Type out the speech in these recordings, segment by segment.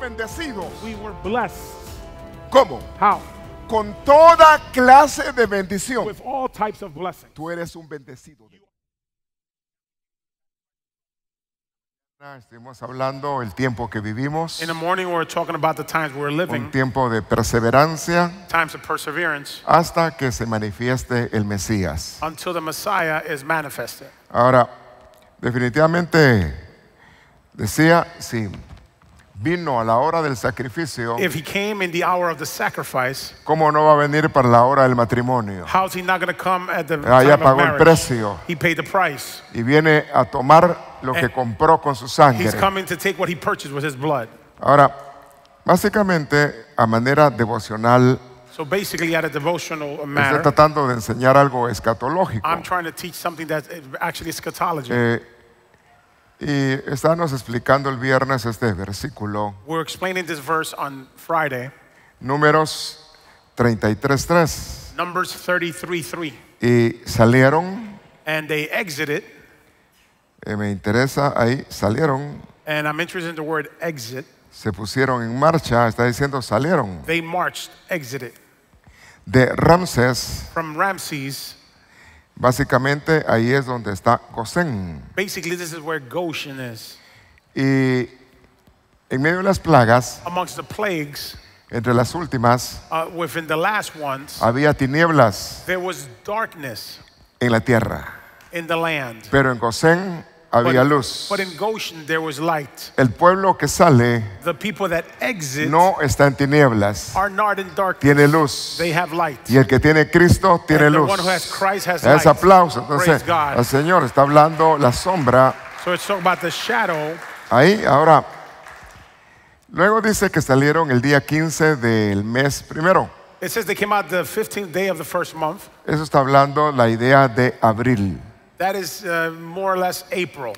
bendecidos. We were blessed. ¿Cómo? Con toda clase de bendición. Tú eres un bendecido. Estamos hablando el tiempo que vivimos. In the morning we're talking about the times we're living. Un tiempo de perseverancia. Hasta que se manifieste el Mesías. Until the Messiah is manifested. Ahora, definitivamente decía, sí, vino a la hora del sacrificio, if he came in the hour of the sacrifice, ¿cómo no va a venir para la hora del matrimonio? How's he not going to come at the Allá time pagó el precio. He paid the price. Y viene a tomar lo And que compró con su sangre. He's coming to take what he purchased with his blood. Ahora, básicamente a manera devocional So basically, at a devotional manner, estoy tratando de enseñar algo escatológico. I'm trying to teach something that's actually eschatology. Eh, y estábamos explicando el viernes este versículo. Números 33:3. Numbers Y salieron. Eh, me interesa ahí salieron. word exit. Se pusieron en marcha, está diciendo salieron. De Ramses Básicamente ahí es donde está Goshen Y en medio de las plagas, entre las últimas, uh, había tinieblas en la tierra. Pero en Goshen, había luz. El pueblo que sale no está en tinieblas, tiene luz. Y el que tiene Cristo tiene luz. Es aplauso. Entonces, el Señor está hablando la sombra. Ahí, ahora, luego dice que salieron el día 15 del mes primero. Eso está hablando la idea de abril. That is, uh, more or less April.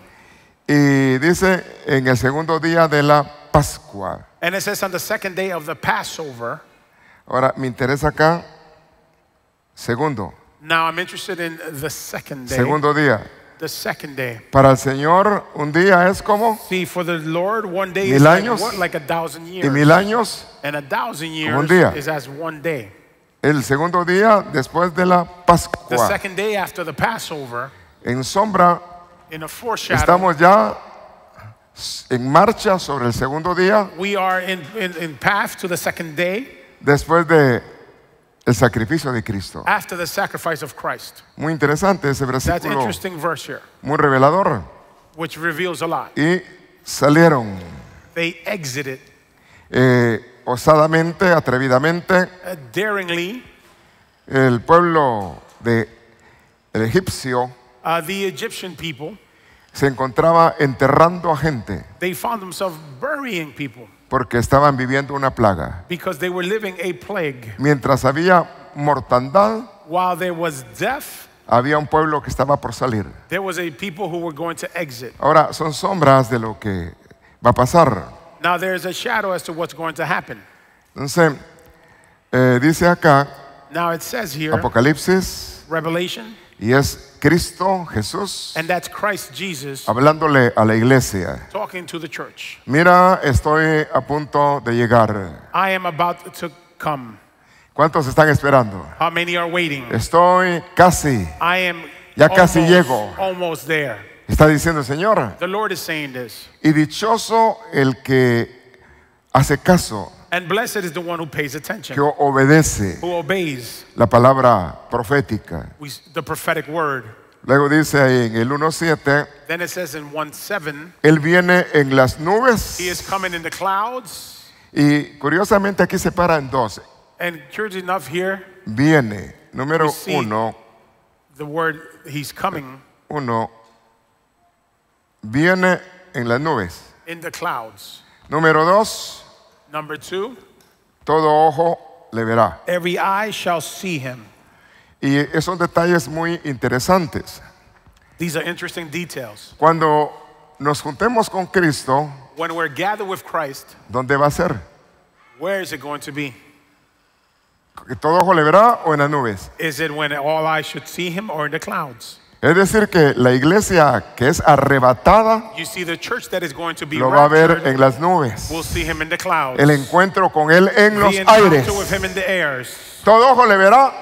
Y dice en el segundo día de la Pascua. And it says on the second day of the Passover. Ahora me interesa acá segundo. Now I'm interested in the second day. Segundo día. The second day. Para el Señor un día es como See, for the Lord, one day mil años is like, what? like a thousand years. y mil años And a thousand years como un día. Is as one day. El segundo día después de la Pascua. The second day after the Passover. En sombra, estamos ya en marcha sobre el segundo día. Después de el sacrificio de Cristo. Muy interesante ese versículo. Muy revelador. Y salieron. exited. Eh, osadamente, atrevidamente. Uh, el pueblo de el egipcio uh, the Egyptian people, se encontraba enterrando a gente they found themselves burying people porque estaban viviendo una plaga. because they were living a plague. Mientras había mortandad, While there was death, había un pueblo que estaba por salir. there was a people who were going to exit. Ahora son sombras de lo que va a pasar. Now there is a shadow as to what's going to happen. Entonces, eh, dice acá Now it says here, Apocalipsis Revelation y es Cristo Jesús hablándole a la iglesia. Mira, estoy a punto de llegar. ¿Cuántos están esperando? Estoy casi, Ya casi llego. está diciendo el Señor. Y dichoso el que hace caso And blessed is the one who pays attention. Que obedece. Who obeys. La palabra profética. We, the prophetic word. Luego dice ahí en el 1.7, Él viene en las nubes. He is coming in the clouds. Y curiosamente aquí se para en 12. And enough here, viene, número 1. The word he's coming. Uno, viene en las nubes. In the clouds. Número 2. Number two. Todo ojo le verá. Every eye shall see him. Y esos detalles muy interesantes. These are interesting details. Cuando nos juntemos con Cristo, When we're gathered with Christ, ¿dónde va a ser? Where is it going to be? todo ojo le verá o en las nubes? Is it when all eyes should see him or in the clouds? Es decir, que la iglesia que es arrebatada lo va a ver en las nubes. El encuentro con él en los aires. Todo ojo le verá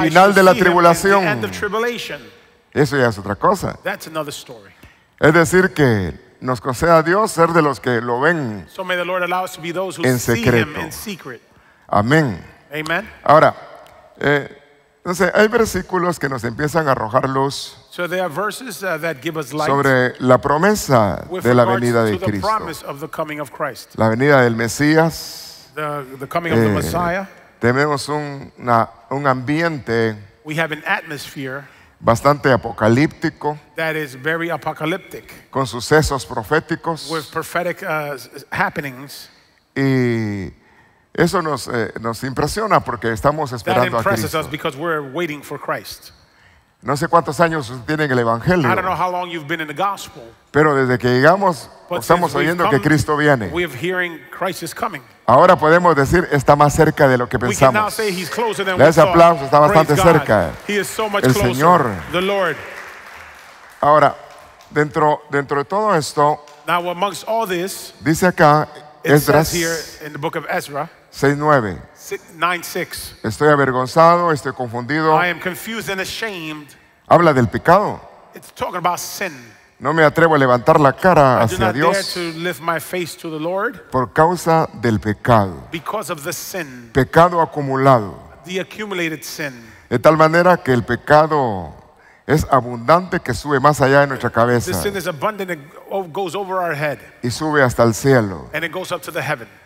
final de la tribulación. Eso ya es otra cosa. Es decir, que nos conceda a Dios ser de los que lo ven en secreto. Amén. Ahora, eh, entonces, hay versículos que nos empiezan a arrojar luz uh, sobre la promesa de la venida de Cristo, la venida del Mesías. Eh, tenemos un, un ambiente bastante apocalíptico, con sucesos proféticos uh, y eso nos, eh, nos impresiona porque estamos esperando a Cristo. No sé cuántos años tienen el Evangelio. Pero desde que llegamos, estamos oyendo que Cristo viene. Ahora podemos decir, está más cerca de lo que pensamos. ese aplauso, está bastante cerca. El Señor. Ahora, dentro, dentro de todo esto, dice acá, Esdras, Estoy avergonzado, estoy confundido. Habla del pecado. No me atrevo a levantar la cara hacia Dios por causa del pecado. Pecado acumulado. De tal manera que el pecado es abundante que sube más allá de nuestra cabeza y sube hasta el cielo.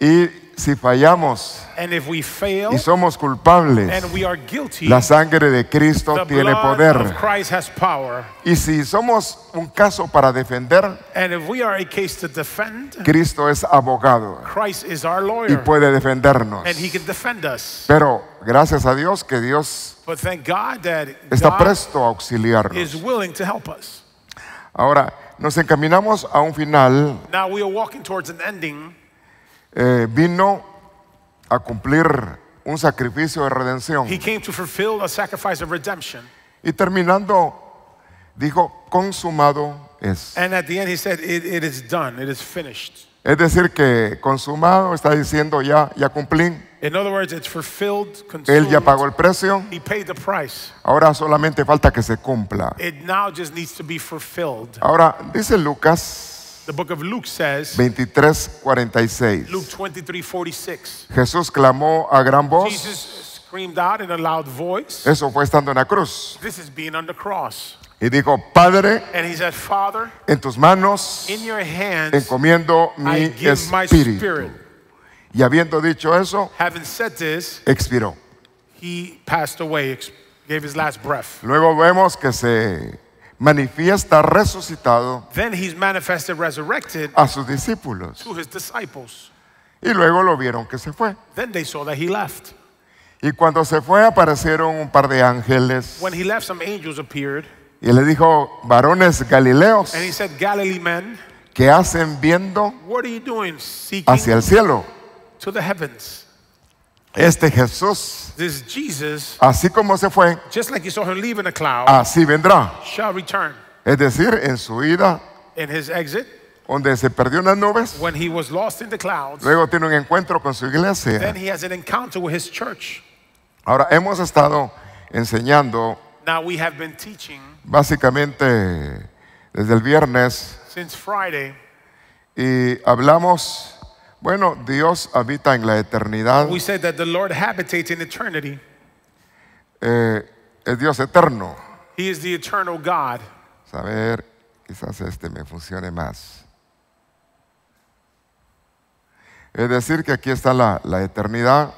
Y si fallamos y somos culpables, la sangre de Cristo tiene poder. Y si somos un caso para defender, Cristo es abogado y puede defendernos. Pero gracias a Dios que Dios está presto a auxiliarnos. Ahora, nos encaminamos a un final. Eh, vino a cumplir un sacrificio de redención. Y terminando, dijo, consumado es. Es decir, que consumado está diciendo ya, ya cumplí. Él ya pagó el precio. Ahora solamente falta que se cumpla. Ahora dice Lucas The book of Luke says, 23, 46. Luke 23, 46. Jesús clamó a gran voz. Jesus screamed out in a loud voice. Eso fue estando en la cruz. This is being on the cross. Y dijo, Padre, And he said, Father, en tus manos in your hands, encomiendo mi I give espíritu. My spirit. Y habiendo dicho eso, Having said this, expiró. He passed away, gave his last breath. Luego vemos que se manifiesta resucitado a sus discípulos. Y luego lo vieron que se fue. Y cuando se fue aparecieron un par de ángeles. Y le dijo, varones galileos, ¿qué hacen viendo hacia el cielo? Este Jesús, así como se fue, así vendrá. Es decir, en su ida, donde se perdió en las nubes, luego tiene un encuentro con su iglesia. Ahora hemos estado enseñando básicamente desde el viernes y hablamos bueno, Dios habita en la eternidad. We said that the Lord eh, es Dios eterno. He is the eternal God. Saber, quizás este me funcione más. Es decir, que aquí está la, la eternidad.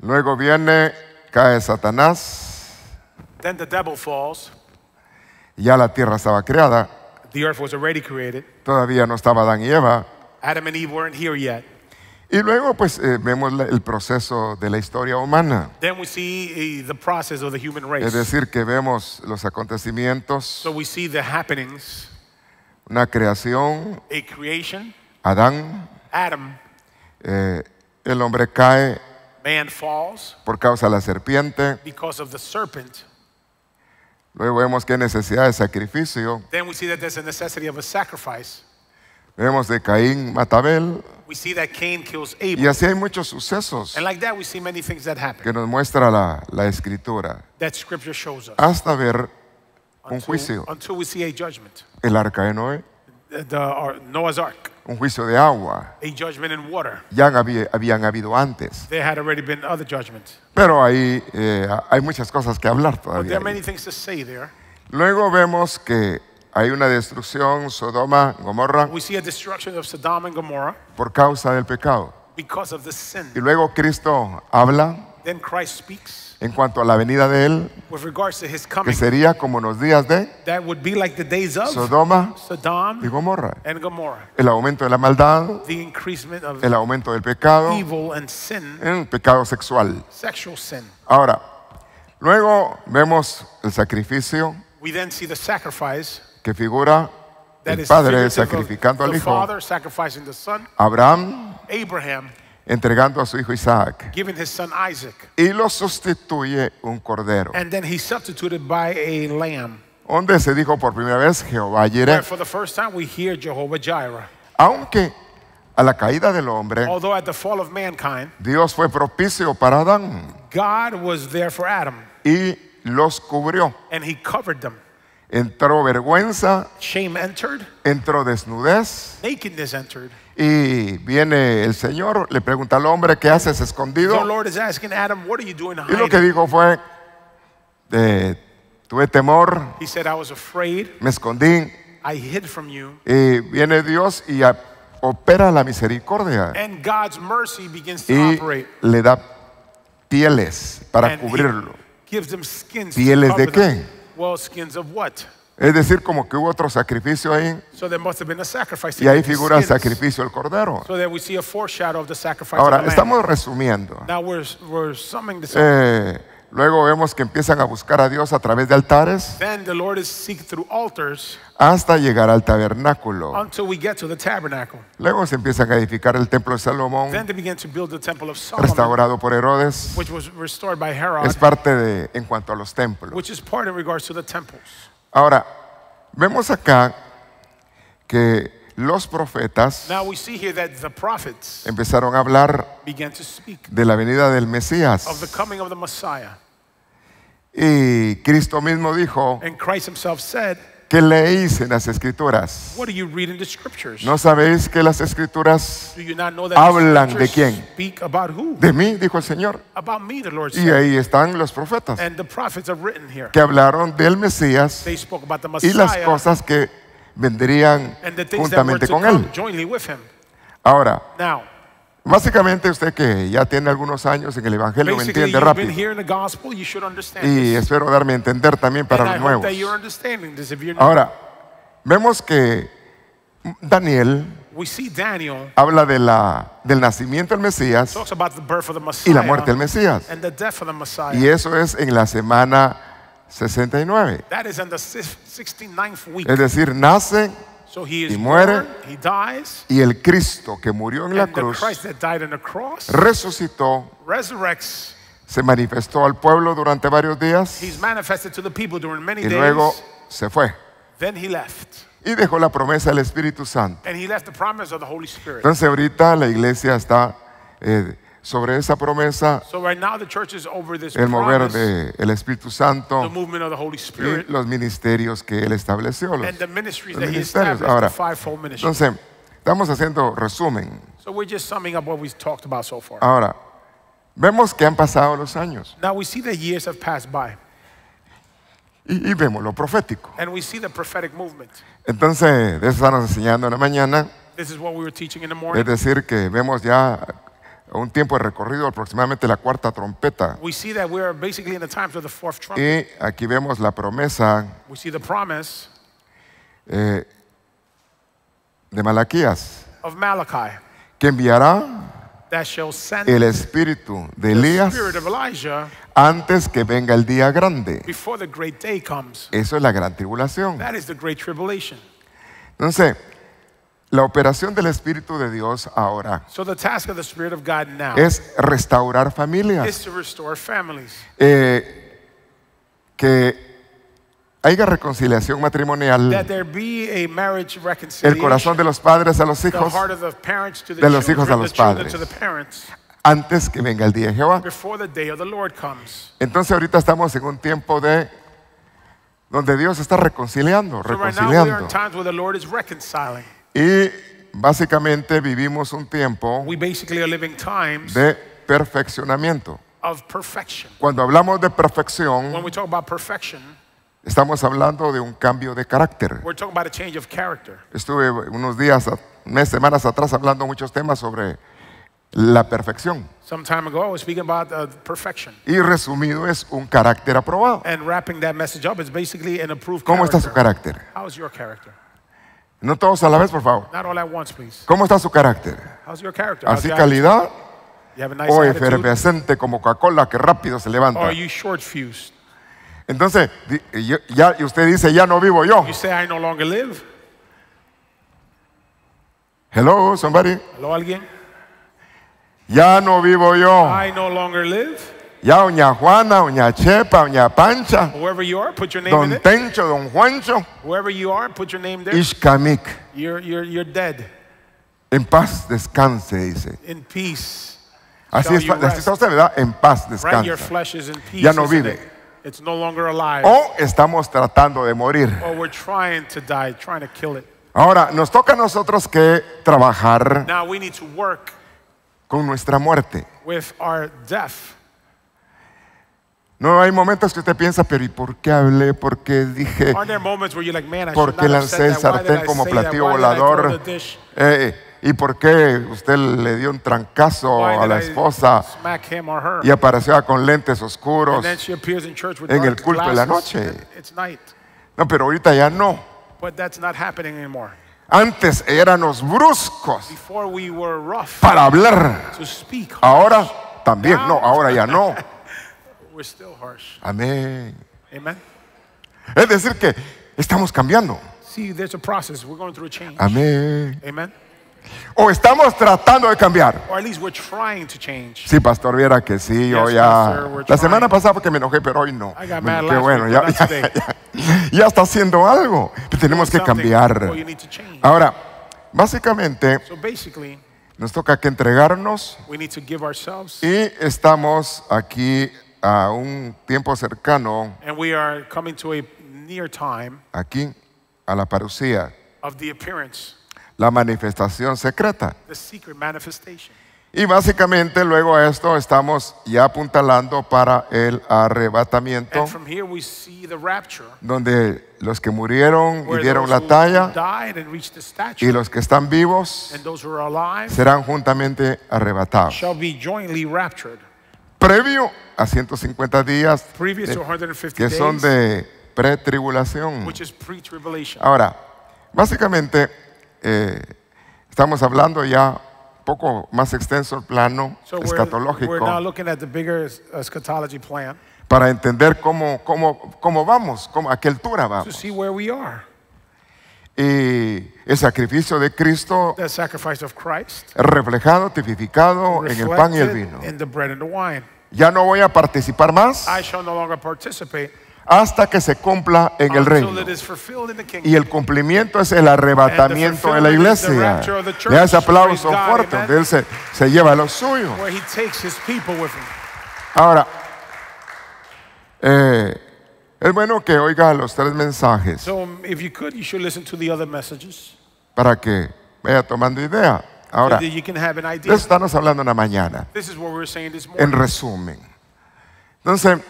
Luego viene, cae Satanás. Then the devil falls. Ya la tierra estaba creada. The earth was already created. Todavía no estaba Adán y Eva. Adam and Eve weren't here yet. Y luego pues eh, vemos el proceso de la historia humana. Then we see eh, the process of the human race. Es decir, que vemos los acontecimientos. So we see the happenings. Una creación. A creation. Adán. Adam. Eh, el hombre cae. Man falls. Por causa de la serpiente. Because of the serpent. Luego vemos que necesidad de sacrificio. Then we see that there's a necessity of a sacrifice. Vemos de Caín mata a Abel. We see that Cain kills Abel. Y así hay muchos sucesos And like that, we see many things that happen. que nos muestra la, la escritura. That scripture shows us. Hasta ver un until, juicio. Until we see a judgment. El arca de Noé the uh, Noah's Ark. Un juicio de agua. A judgment in water. Ya había, habían habido antes. There had already been other judgments. Pero ahí eh, hay muchas cosas que hablar todavía. But there are many things to say there. Luego vemos que hay una destrucción Sodoma, Gomorra. We see a destruction of Sodom and Gomorrah. Por causa del pecado. Because of the sin. Y luego Cristo habla. Then Christ speaks en cuanto a la venida de Él, que sería como los días de Sodoma y Gomorra. El aumento de la maldad, el aumento del pecado, el pecado sexual. Ahora, luego vemos el sacrificio que figura el Padre sacrificando al Hijo. Abraham, Abraham entregando a su hijo Isaac. Y lo sustituye un cordero. Donde se dijo por primera vez Jehová Jireh. Aunque a la caída del hombre, Dios fue propicio para Adán. Adam. Y los cubrió. Entró vergüenza. Entró desnudez. Y viene el Señor, le pregunta al hombre, ¿qué haces escondido? y lo que dijo fue, eh, tuve temor, me escondí. Y viene Dios y opera la misericordia. y le da pieles para cubrirlo. ¿Pieles de qué? Es decir, como que hubo otro sacrificio ahí. y ahí figura el sacrificio del cordero. Ahora, estamos resumiendo. Eh, luego vemos que empiezan a buscar a Dios a través de altares. hasta llegar al tabernáculo. Luego se empiezan a edificar el templo de Salomón. restaurado por Herodes. es parte de en cuanto a los templos. Ahora, vemos acá que los profetas empezaron a hablar de la venida del Mesías. Y Cristo mismo dijo, ¿Qué leéis en las escrituras? ¿No sabéis que las escrituras hablan de quién? De mí, dijo el Señor. Y ahí están los profetas que hablaron del Mesías y las cosas que vendrían juntamente con él. Ahora, Básicamente usted que ya tiene algunos años en el Evangelio me entiende rápido. y espero darme a entender también para los nuevos. Ahora, vemos que Daniel, habla de la, del nacimiento del Mesías y la muerte del Mesías. Y eso es en la semana 69. Es decir, nace y muere. y el Cristo que murió en la cruz resucitó. Se manifestó al pueblo durante varios días. y luego se fue. Y dejó la promesa del Espíritu Santo. Entonces ahorita la iglesia está eh, sobre esa promesa, el mover del Espíritu Santo y los ministerios que Él estableció. Los, ministerios. Ahora, entonces, estamos haciendo resumen. Ahora, vemos que han pasado los años. Y, vemos lo profético. Entonces, de eso nos enseñando en la mañana. Es decir, que vemos ya un tiempo de recorrido aproximadamente la cuarta trompeta. Y aquí vemos la promesa eh, de Malaquías que enviará el espíritu de Elías antes que venga el día grande. Eso es la gran tribulación. Entonces, la operación del Espíritu de Dios ahora es restaurar familias. Eh, que haya reconciliación matrimonial. El corazón de los padres a los hijos. de los hijos a los padres. antes que venga el día de Jehová. Entonces ahorita estamos en un tiempo de donde Dios está reconciliando, reconciliando. Y básicamente vivimos un tiempo de perfeccionamiento. Cuando hablamos de perfección, estamos hablando de un cambio de carácter. Estuve unos días, unas semanas atrás hablando muchos temas sobre la perfección. Y resumido es un carácter aprobado. ¿Cómo está su carácter? No todos a la vez, por favor. ¿Cómo está su carácter? Así calidad o efervescente como Coca-Cola que rápido se levanta. Entonces, ya, usted dice, ya no vivo yo. Hello, somebody. alguien. Ya no vivo yo. Ya doña Juana, doña Chepa, doña Pancha, Whoever you are, put your name don Tencho, don Juancho, Whoever you are, put your name there. Ishkamik. You're, you're, you're dead. En paz descanse, dice. In peace. Así, shall es, así rest. está usted, ¿verdad? En paz Right? Your flesh is in peace. Ya no vive. it? It's no longer alive. O estamos tratando de morir. Or we're trying to die, trying to kill it. Ahora, nos toca a nosotros que trabajar Now we need to work con nuestra muerte. with our death. No hay momentos que usted piensa, pero ¿y por qué hablé? ¿Por qué dije? ¿Por qué lancé el sartén como platillo volador? Eh, eh, ¿Y por qué usted le dio un trancazo a la esposa y apareció con lentes oscuros en el culto de la noche? No, pero ahorita ya no. Antes éramos bruscos para hablar. Ahora también, no, ahora ya no. Amén. Es decir, que estamos cambiando. a Amén. O estamos tratando de cambiar. Or Sí, pastor, viera que sí, yo ya. la semana pasada porque me enojé, pero hoy no. Qué bueno, ya, está haciendo algo. Tenemos que cambiar. Ahora, básicamente, nos toca que entregarnos. Y estamos aquí a un tiempo cercano aquí a la parucía, la manifestación secreta. Y básicamente luego a esto estamos ya apuntalando para el arrebatamiento, donde los que murieron y dieron la talla y los que están vivos serán juntamente arrebatados. Previo a 150 días eh, que son de pretribulación. Ahora, básicamente eh, estamos hablando ya un poco más extenso el plano escatológico para entender cómo, cómo, cómo vamos, cómo, a qué altura vamos. y el sacrificio de Cristo reflejado, tipificado en el pan y el vino ya no voy a participar más hasta que se cumpla en el reino. Y el cumplimiento es el arrebatamiento de la iglesia. Le hace ese aplauso fuerte donde Él se, lleva a los suyos. Ahora, eh, es bueno que oiga los tres mensajes para que vaya tomando idea. Ahora, de estamos hablando en la mañana. En resumen. Entonces,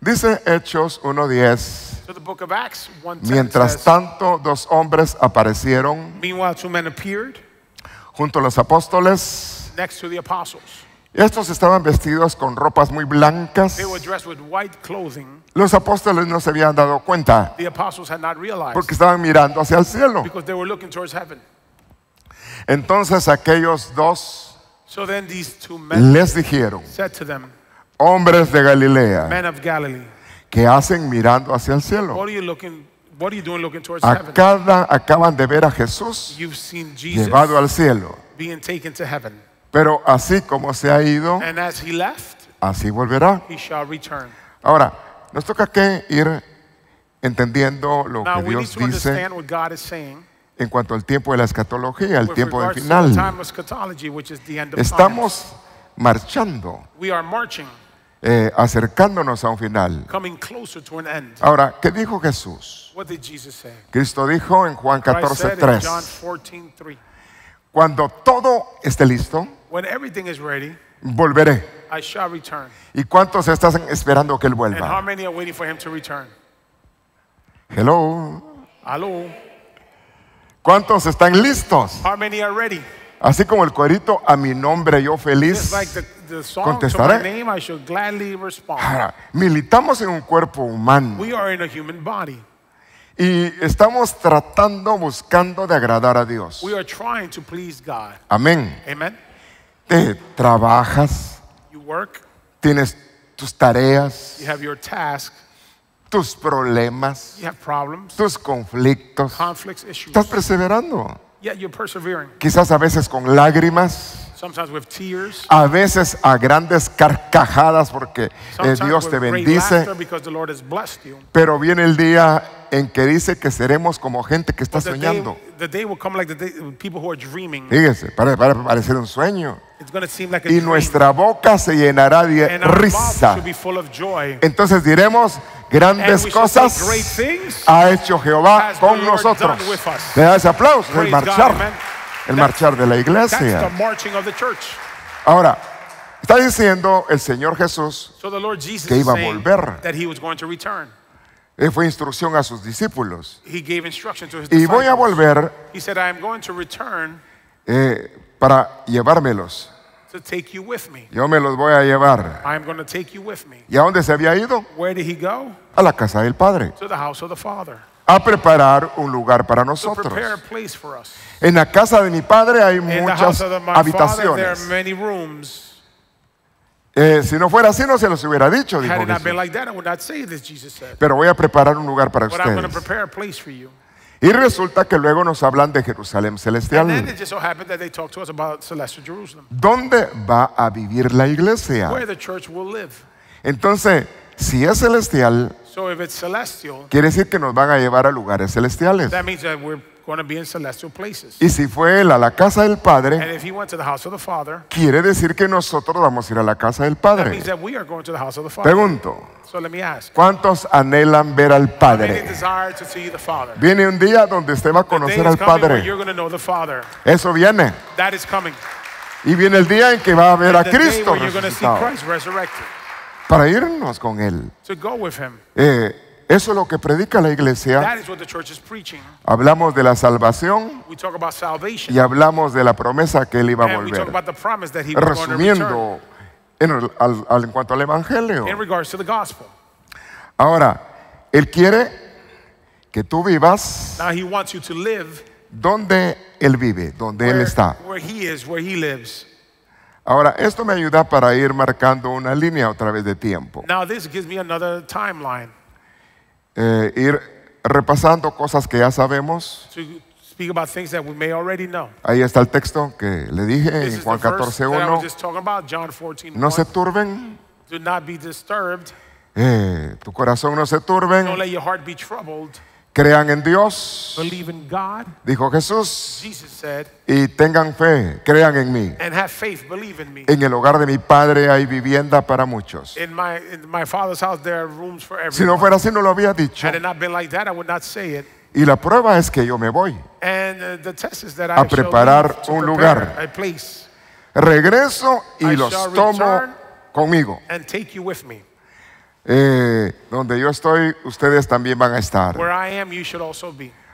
dice Hechos 1.10, mientras tanto dos hombres aparecieron junto a los apóstoles. Estos estaban vestidos con ropas muy blancas. Los apóstoles no se habían dado cuenta porque estaban mirando hacia el cielo. Entonces aquellos dos les dijeron, hombres de Galilea, que hacen mirando hacia el cielo? acaban de ver a Jesús llevado al cielo. Pero así como se ha ido, así volverá. Ahora, nos toca que ir entendiendo lo que Dios dice en cuanto al tiempo de la escatología, el tiempo del final. Estamos marchando, eh, acercándonos a un final. Ahora, ¿qué dijo Jesús? Cristo dijo en Juan 14, 3, cuando todo esté listo, volveré. ¿Y cuántos están esperando que Él vuelva? Hello. Hello. ¿Cuántos están listos? Así como el cuerito a mi nombre yo feliz contestaré. militamos en un cuerpo humano. Y estamos tratando, buscando de agradar a Dios. Amén. Te trabajas. Tienes tus tareas tus problemas, tus conflictos. Estás perseverando. Quizás a veces con lágrimas. A veces a grandes carcajadas porque eh, Dios te bendice. Pero viene el día en que dice que seremos como gente que está soñando. Fíjense, para, parecer un sueño. y nuestra boca se llenará de risa. Entonces diremos, grandes cosas ha hecho Jehová con nosotros. Le da ese aplauso al marchar el marchar de la iglesia. Ahora, está diciendo el Señor Jesús que iba a volver. fue instrucción a sus discípulos. Y voy a volver eh, para llevármelos. Yo me los voy a llevar. ¿Y a dónde se había ido? A la casa del Padre a preparar un lugar para nosotros. En la casa de mi padre hay muchas habitaciones. Eh, si no fuera así, no se los hubiera dicho. Dijo Pero voy a preparar un lugar para ustedes. Y resulta que luego nos hablan de Jerusalén celestial. ¿Dónde va a vivir la iglesia? Entonces, si es celestial, Quiere decir que nos van a llevar a lugares celestiales. Y si fue él a la casa del Padre, quiere decir que nosotros vamos a ir a la casa del Padre. Pregunto, ¿cuántos anhelan ver al Padre? Viene un día donde usted va a conocer al Padre. Eso viene. Y viene el día en que va a ver a Cristo resucitado para irnos con Él. Eh, eso es lo que predica la iglesia. Hablamos de la salvación y hablamos de la promesa que Él iba a volver. Resumiendo en, al, en cuanto al Evangelio. Ahora, Él quiere que tú vivas donde Él vive, donde Él está. Ahora, esto me ayuda para ir marcando una línea otra vez de tiempo. timeline. Eh, ir repasando cosas que ya sabemos. Ahí está el texto que le dije en Juan 14.1. No se turben. Eh, tu corazón no se turben. Don't let your Crean en Dios, dijo Jesús, y tengan fe, crean en mí. En el hogar de mi padre hay vivienda para muchos. Si no fuera así, no lo había dicho. Y la prueba es que yo me voy uh, a preparar un lugar. Regreso y los tomo conmigo. Eh, donde yo estoy, ustedes también van a estar.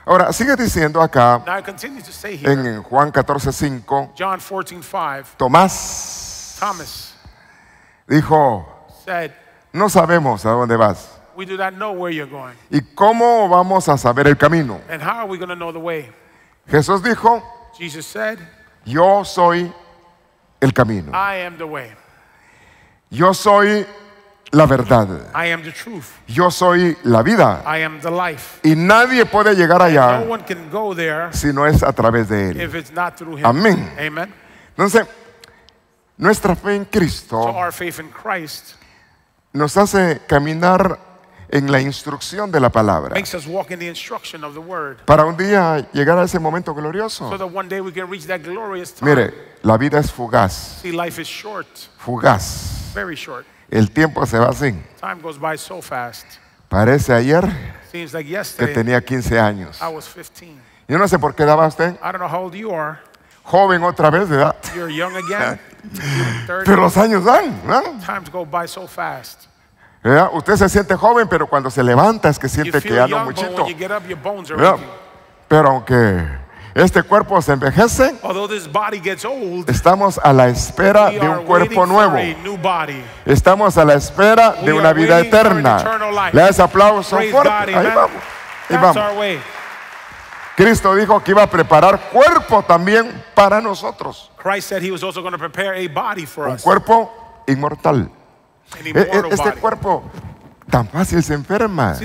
Ahora, sigue diciendo acá en Juan 14:5, Tomás dijo, no sabemos a dónde vas. ¿Y cómo vamos a saber el camino? Jesús dijo, yo soy el camino. Yo soy la verdad. Yo soy la vida. Y nadie puede llegar allá si no es a través de Él. Amén. Entonces, nuestra fe en Cristo nos hace caminar en la instrucción de la palabra. Para un día llegar a ese momento glorioso. Mire, la vida es fugaz. Fugaz. Very short. El tiempo se va así. Parece ayer que tenía 15 años. Yo no sé por qué daba usted. Joven otra vez, de edad, pero los años van, Usted se siente joven, pero cuando se levanta es que siente que ya no muchito. Pero aunque este cuerpo se envejece. Estamos a la espera de un cuerpo nuevo. Estamos a la espera de una vida eterna. Le das aplauso fuerte. Ahí vamos. vamos. Cristo dijo que iba a preparar cuerpo también para nosotros. Un cuerpo inmortal. E-, e, este cuerpo tan fácil se enferma.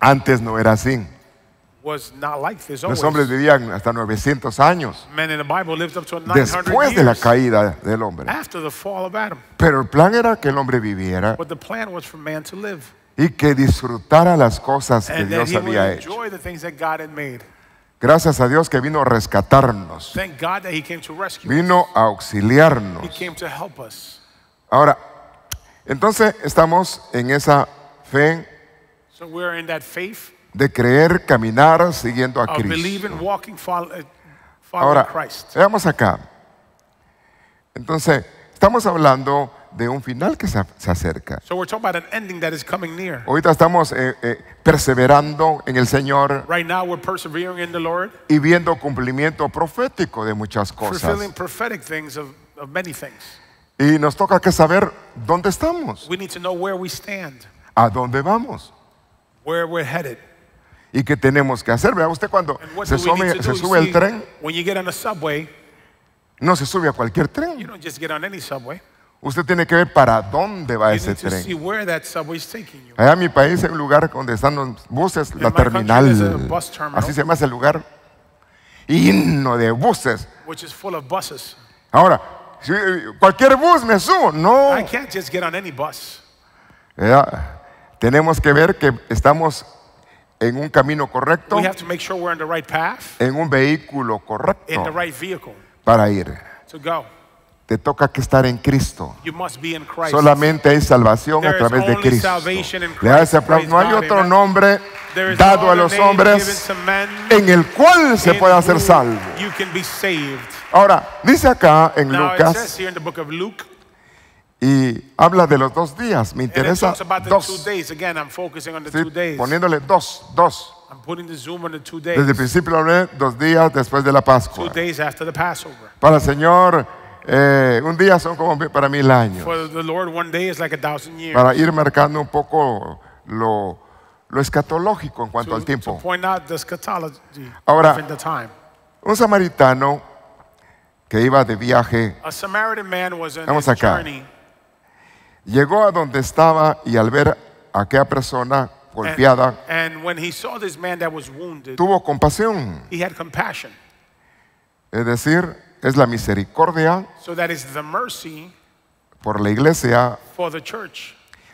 Antes no era así. Los hombres vivían hasta 900 años después de la caída del hombre. Pero el plan era que el hombre viviera y que disfrutara las cosas que Dios había hecho. Gracias a Dios que vino a rescatarnos. Vino a auxiliarnos. Ahora, entonces estamos en esa fe de creer, caminar siguiendo a Cristo. Eh, Ahora, veamos acá. Entonces, estamos hablando de un final que se, acerca. Ahorita estamos eh, eh, perseverando en el Señor y viendo cumplimiento profético de muchas cosas. Y nos toca que saber dónde estamos. A dónde vamos y qué tenemos que hacer. Vea usted cuando se, sube el tren, no se sube a cualquier tren. Usted tiene que ver para dónde va ese tren. Allá en mi país hay un lugar donde están los buses, la terminal. Así se llama ese lugar. ¡Hino de buses. Ahora, cualquier bus me subo. No. tenemos que ver que estamos en un camino correcto, en un vehículo correcto para ir. Te toca que estar en Cristo. Solamente hay salvación a través de Cristo. Le hace aplauso. No hay otro nombre dado a los hombres en el cual se pueda ser salvo. Ahora, dice acá en Lucas, y habla de los dos días. Me interesa dos. poniéndole dos, dos. Desde el principio hablé dos días después de la Pascua. Para el Señor, eh, un día son como para mil años. Para ir marcando un poco lo, escatológico en cuanto al tiempo. Ahora, un samaritano que iba de viaje, vamos acá. Llegó a donde estaba y al ver a aquella persona golpeada, tuvo compasión. Es decir, es la misericordia por la iglesia.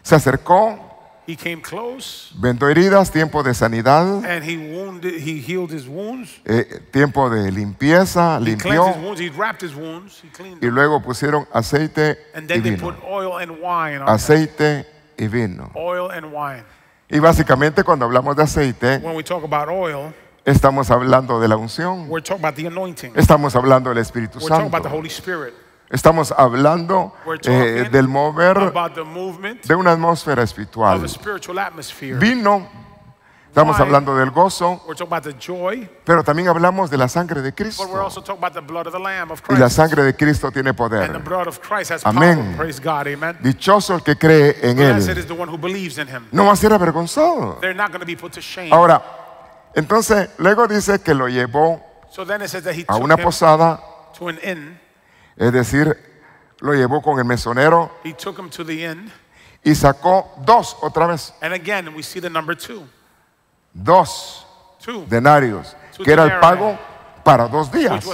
Se acercó He came close. Vendó heridas, tiempo de sanidad. And he wounded, he healed his wounds. Eh, eh tiempo de limpieza, he limpió. His wounds, he wrapped his wounds, he cleaned y luego pusieron aceite and then y vino. They put oil and wine on aceite that. y vino. Oil and wine. Y básicamente cuando hablamos de aceite, When we talk about oil, estamos hablando de la unción. We're talking about the anointing. Estamos hablando del Espíritu We're Santo. Talking about the Holy Spirit. Estamos hablando eh, del mover de una atmósfera espiritual. Vino, estamos hablando del gozo, pero también hablamos de la sangre de Cristo. Y la sangre de Cristo tiene poder. Amén. Dichoso el que cree en Él. No va a ser avergonzado. Ahora, entonces luego dice que lo llevó a una posada. Es decir, lo llevó con el mesonero y sacó dos otra vez. Dos denarios, que era el pago para dos días.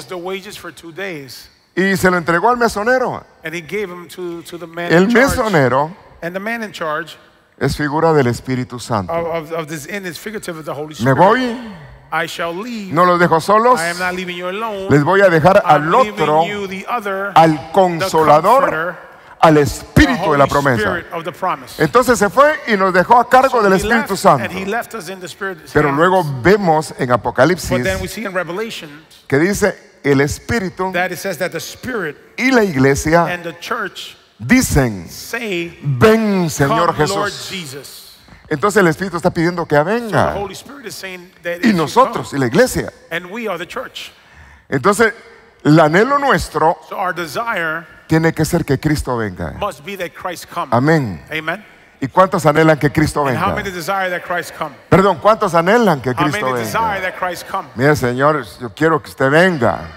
Y se lo entregó al mesonero. el mesonero es figura del Espíritu Santo. Me voy no los dejo solos. Les voy a dejar al otro, al consolador, al espíritu de la promesa. Entonces se fue y nos dejó a cargo del Espíritu Santo. Pero luego vemos en Apocalipsis que dice el espíritu y la iglesia dicen, ven Señor Jesús. Entonces el Espíritu está pidiendo que venga. Y nosotros, y la iglesia. Entonces, el anhelo nuestro tiene que ser que Cristo venga. Amén. ¿Y cuántos anhelan que Cristo venga? Perdón, ¿cuántos anhelan que Cristo venga? Mire, señores, yo quiero que usted venga.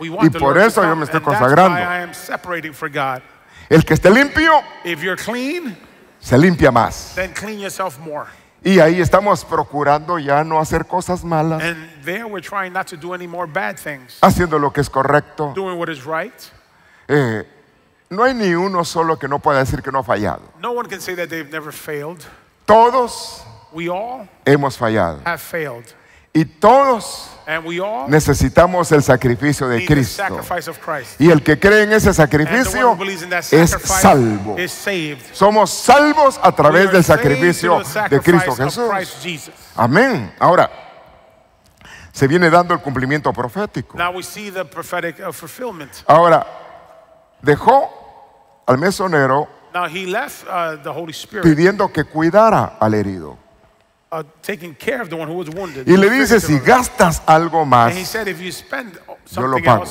Y por eso yo me estoy consagrando. El que esté limpio, se limpia más. Y ahí estamos procurando ya no hacer cosas malas. Haciendo lo que es correcto. Eh, no hay ni uno solo que no pueda decir que no ha fallado. Todos hemos fallado. Y todos necesitamos el sacrificio de Cristo. Y el que cree en ese sacrificio es salvo. Somos salvos a través del sacrificio de Cristo Jesús. Amén. Ahora, se viene dando el cumplimiento profético. Uh, Ahora, dejó al mesonero uh, pidiendo que cuidara al herido. Y le dice, si gastas algo más, yo lo pago.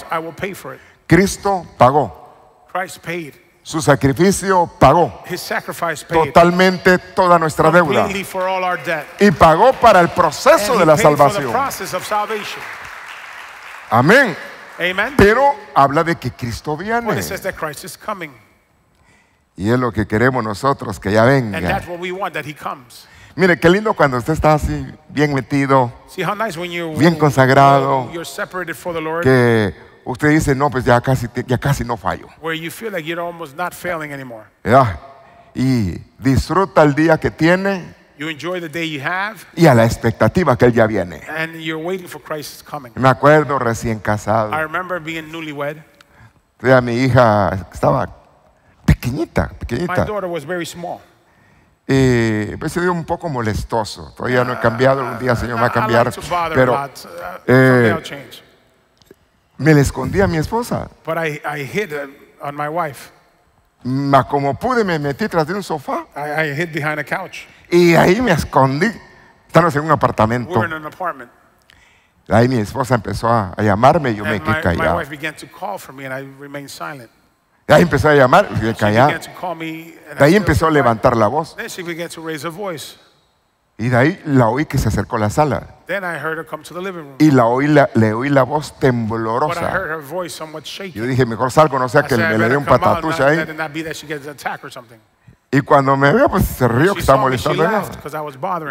Cristo pagó. Su sacrificio pagó totalmente toda nuestra deuda. Y pagó para el proceso de la salvación. Amén. Pero habla de que Cristo viene. Y es lo que queremos nosotros, que ya venga. Mire, qué lindo cuando usted está así, bien metido, bien consagrado, que usted dice, no, pues ya casi, ya casi no fallo. Y disfruta el día que tiene. y a la expectativa que él ya viene. Me acuerdo recién casado. mi hija estaba pequeñita, pequeñita. Y pues se dio un poco molestoso. Todavía no he cambiado, un día el Señor va a cambiar. Pero uh, eh, me le escondí a mi esposa. pero uh, mm, como pude me metí tras de un sofá. Y ahí me escondí. Estamos en un apartamento. Ahí mi esposa empezó a, llamarme y yo me quedé callado. De ahí empezó a llamar, de De ahí empezó a levantar la voz. Y de ahí la oí que se acercó a la sala. Y la oí, le oí la voz temblorosa. Yo dije, mejor salgo, no sea que me le dé un patatucha ahí. Y cuando me veo, pues se rió que estaba molestando.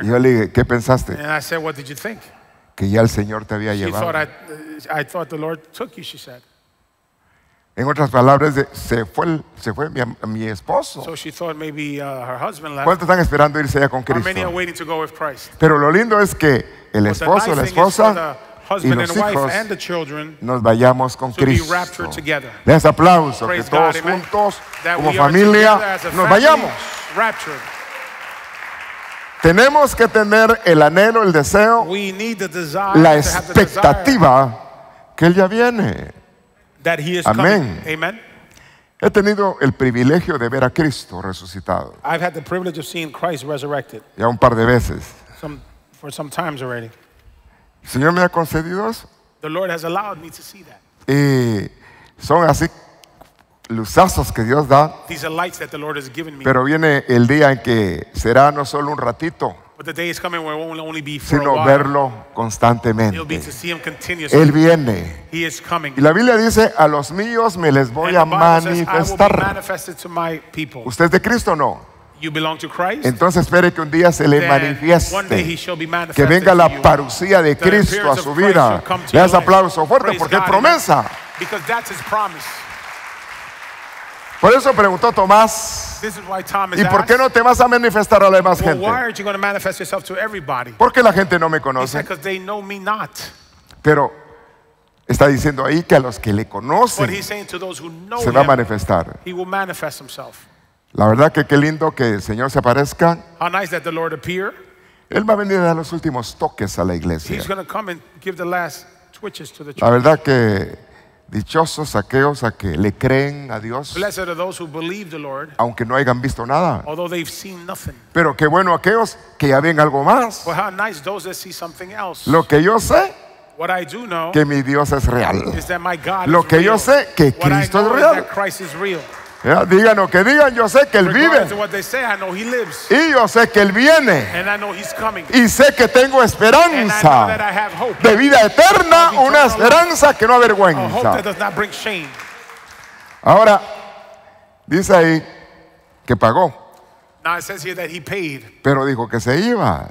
yo le dije, ¿qué pensaste? Que ya el Señor te había llevado. En otras palabras, se fue, se fue mi, esposo. So uh, ¿Cuántos están esperando irse allá con Cristo? Pero lo lindo es que el esposo, la esposa y los hijos nos vayamos con Cristo. Les aplauso que todos juntos, como familia, nos vayamos. Tenemos que tener el anhelo, el deseo, la expectativa que Él ya viene that he is Amén. coming. Amen. He tenido el privilegio de ver a Cristo resucitado I've had the privilege of seeing Christ resurrected ya un par de veces. some, for some times already. El Señor me ha concedido eso. The Lord has allowed me to see that. Y son así luzazos que Dios da, These are lights that the Lord has given me. pero viene el día en que será no solo un ratito, sino verlo constantemente. Él viene. Y la Biblia dice, a los míos me les voy a manifestar. ¿Usted es de Cristo o no? Entonces espere que un día se le manifieste, que venga la parucía de Cristo a su vida. Le das aplauso fuerte porque es promesa. Por eso preguntó Tomás, ¿y por qué no te vas a manifestar a la demás gente? Porque la gente no me conoce. Pero está diciendo ahí que a los que le conocen se va a manifestar. La verdad que qué lindo que el Señor se aparezca. Él va a venir a dar los últimos toques a la iglesia. La verdad que Dichosos aquellos a que le creen a Dios. aunque no hayan visto nada. Pero qué bueno aquellos que ya ven algo más. Lo que yo sé que mi Dios es real. Lo que yo sé que Cristo es real digan lo que digan, yo sé que Él vive. y yo sé que Él viene. Y sé que tengo esperanza de vida eterna, una esperanza que no avergüenza. Ahora, dice ahí que pagó. pero dijo que se iba.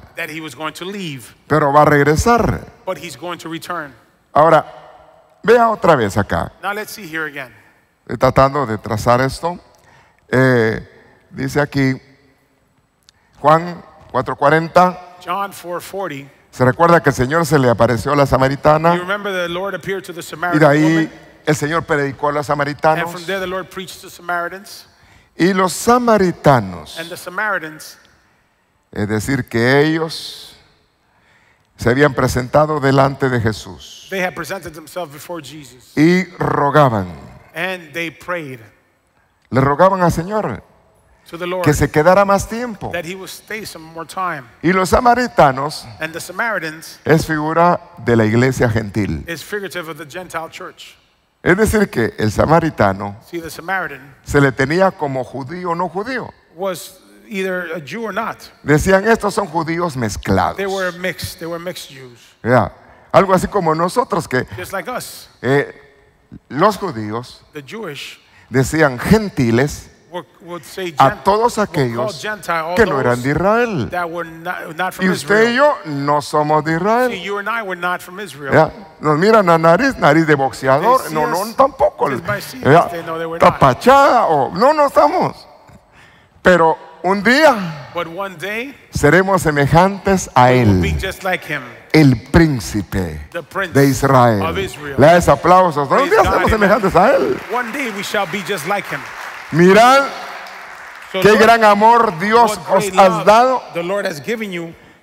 pero va a regresar. Ahora, vea otra vez acá. Estoy tratando de trazar esto. Eh, dice aquí Juan 4:40. 4:40. Se recuerda que el Señor se le apareció a la samaritana. Y de ahí el Señor predicó a los samaritanos. Y los samaritanos. Es decir, que ellos se habían presentado delante de Jesús. Y rogaban. Le rogaban al Señor que se quedara más tiempo. Y los samaritanos es figura de la iglesia gentil. Es decir, que el samaritano se le tenía como judío o no judío. Decían, estos son judíos mezclados. Algo así como nosotros que eh, los judíos decían gentiles a todos aquellos que no eran de Israel. Y usted y yo no somos de Israel. Nos miran a nariz, nariz de boxeador, no, no, tampoco. ¿Ya? Tapachada o no, no estamos. Pero un día seremos semejantes a Él el príncipe de Israel. Les Le des aplausos. día estamos semejantes a él? Mirad qué gran amor Dios os ha dado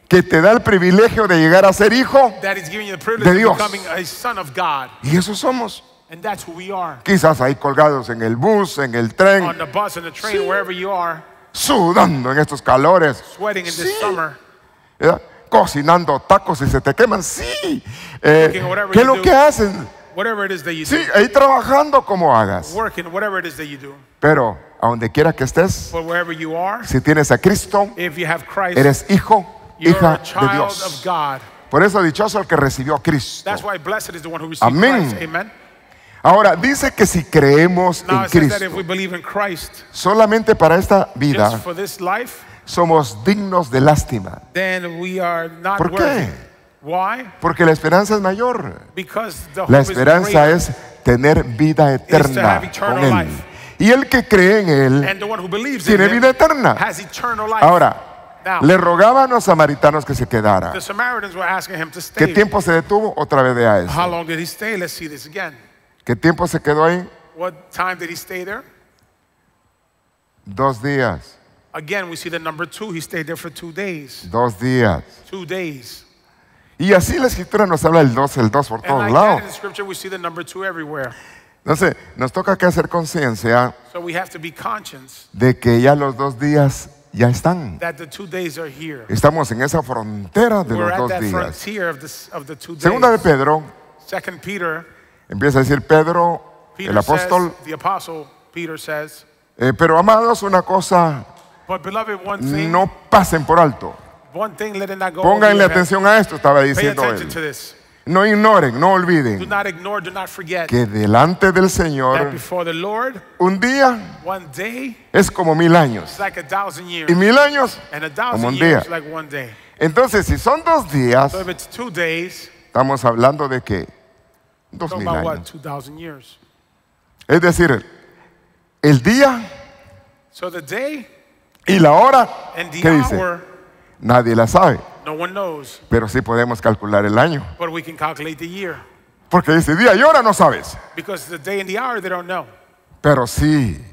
que te da el privilegio de llegar a ser hijo de Dios. Y eso somos. Quizás ahí colgados en el bus, en el tren, sudando en estos calores cocinando tacos y se te queman. Sí. Eh, ¿Qué es lo que hacen? Sí, ahí trabajando como hagas. Pero a donde quiera que estés, si tienes a Cristo, eres hijo, hija de Dios. Por eso dichoso el que recibió a Cristo. Amén. Ahora dice que si creemos en Cristo, solamente para esta vida, somos dignos de lástima. ¿Por qué? Porque la esperanza es mayor. La esperanza es tener vida eterna con Él. Y el que cree en Él tiene vida eterna. Ahora, le rogaban a los samaritanos que se quedara. ¿Qué tiempo se detuvo? Otra vez de a ¿Qué tiempo se quedó ahí? Dos días. Again, we see the number two. He stayed there for two days. Dos días. Two days. Y así la escritura nos habla del dos, el dos por todos like lados. Entonces, nos toca que hacer conciencia so de que ya los dos días ya están. That the days are here. Estamos en esa frontera de We're los dos días. Of the, of the Segunda de Pedro, Second Peter, empieza a decir Pedro, Peter el apóstol, says, the apostle, Peter says, eh, pero amados, una cosa no pasen por alto. Pónganle atención a esto, estaba diciendo él. No ignoren, no olviden que delante del Señor un día es como mil años y mil años como un día. Entonces, si son dos días, estamos hablando de que dos mil años. Es decir, el día y la hora, ¿qué dice? Nadie la sabe. Pero sí podemos calcular el año. Porque dice día y hora no sabes. Pero sí,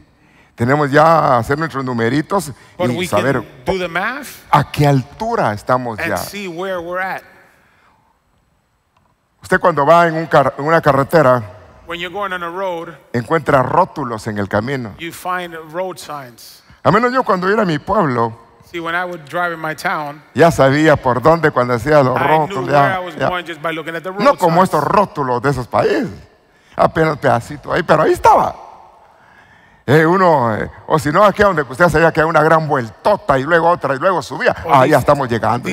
tenemos ya hacer nuestros numeritos y saber a qué altura estamos ya. Usted cuando va en, una carretera, encuentra rótulos en el camino. A menos yo cuando era a mi pueblo, ya sabía por dónde cuando hacía los rótulos. No como estos rótulos de esos países. Apenas pedacito ahí, pero ahí estaba. Eh, uno, eh, o si no, aquí donde usted sabía que era una gran vueltota y luego otra y luego subía. Oh, ahí ya estamos llegando.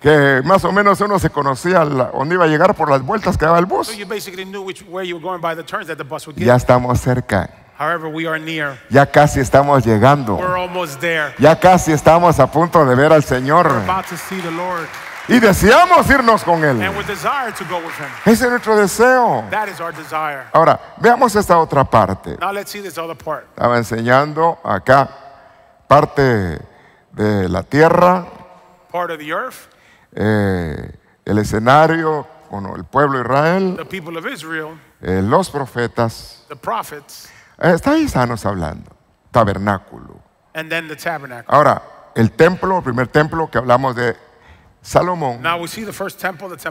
Que más o menos uno se conocía dónde iba a llegar por las vueltas que daba el bus. Ya estamos cerca. Ya casi estamos llegando. Ya casi estamos a punto de ver al Señor. Y deseamos irnos con Él. Ese es nuestro deseo. Ahora, veamos esta otra parte. Estaba enseñando acá parte de la tierra. Eh, el escenario con el pueblo de Israel. Eh, los profetas. Eh, está Sanos hablando. Tabernáculo. Ahora, el templo, el primer templo que hablamos de Salomón.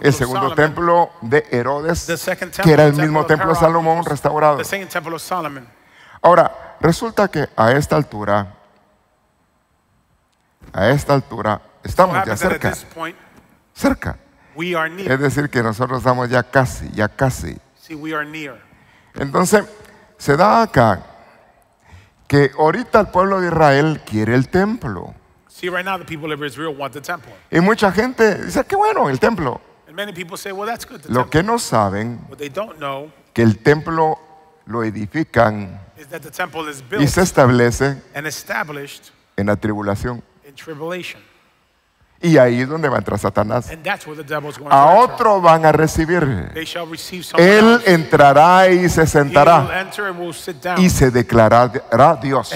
el segundo templo de Herodes, que era el mismo templo de Salomón restaurado. Ahora, resulta que a esta altura, a esta altura, estamos ya cerca. cerca. Es decir, que nosotros estamos ya casi, ya casi. Entonces, se da acá que ahorita el pueblo de Israel quiere el templo. See, right now the people of Israel want the temple. Y mucha gente dice, qué bueno, el templo. And many people say, well, that's good, the Lo temple. que no saben, But they don't know que el templo lo edifican is that the temple is built y se establece and established en la tribulación. In tribulation. Y ahí es donde va a entrar Satanás. A otro van a recibir. Él entrará y se sentará. Y se declarará Dios.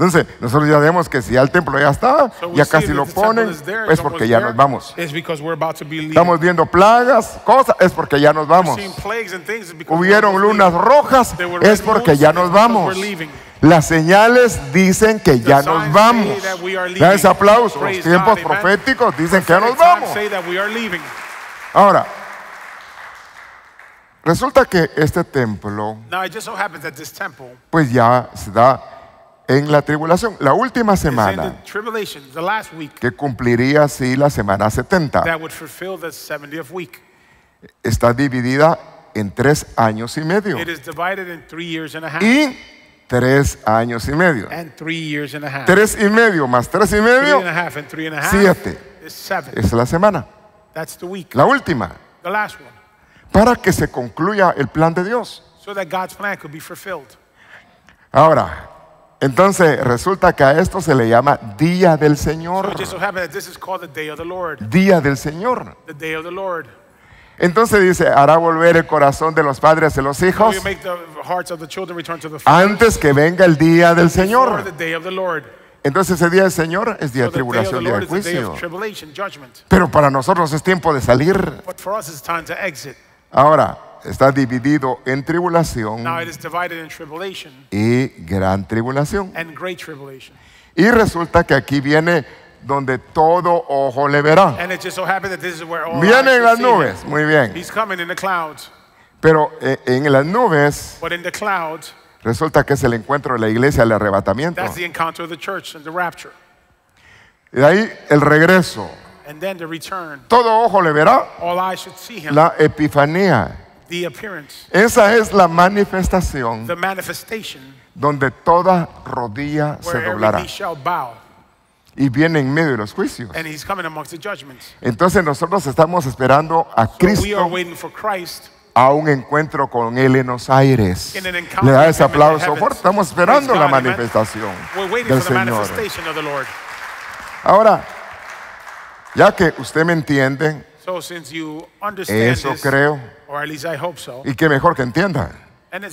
Entonces, nosotros ya vemos que si ya el templo ya está, ya casi lo ponen, es porque ya nos vamos. Estamos viendo plagas, cosas, es porque ya nos vamos. Hubieron lunas rojas, es porque ya nos vamos. Las señales dicen que ya nos vamos. Da ese aplauso. Los tiempos proféticos dicen que ya nos vamos. Ahora, resulta que este templo, pues ya se da en la tribulación, la última semana, que cumpliría así la semana 70. Está dividida en tres años y medio. Y tres años y medio. Tres y medio más tres y medio, siete. Es la semana. La última. Para que se concluya el plan de Dios. Ahora, entonces resulta que a esto se le llama Día del Señor. Día del Señor. Entonces dice, hará volver el corazón de los padres de los hijos antes que venga el día del Señor. Entonces ese día del Señor es día de tribulación, día de juicio. Pero para nosotros es tiempo de salir. Ahora, está dividido en tribulación y gran tribulación. Y resulta que aquí viene donde todo ojo le verá. Viene eh, en las nubes, muy bien. Pero en las nubes resulta que es el encuentro de la iglesia, el arrebatamiento. Y de ahí el regreso. Todo ojo le verá la epifanía. Esa es la manifestación donde toda rodilla se doblará. Y viene en medio de los juicios. Entonces nosotros estamos esperando a Cristo a un encuentro con Él en los aires. Le da ese aplauso Estamos esperando la manifestación del Señor. Ahora, ya que usted me entiende, So Eso creo. y que mejor que entienda. And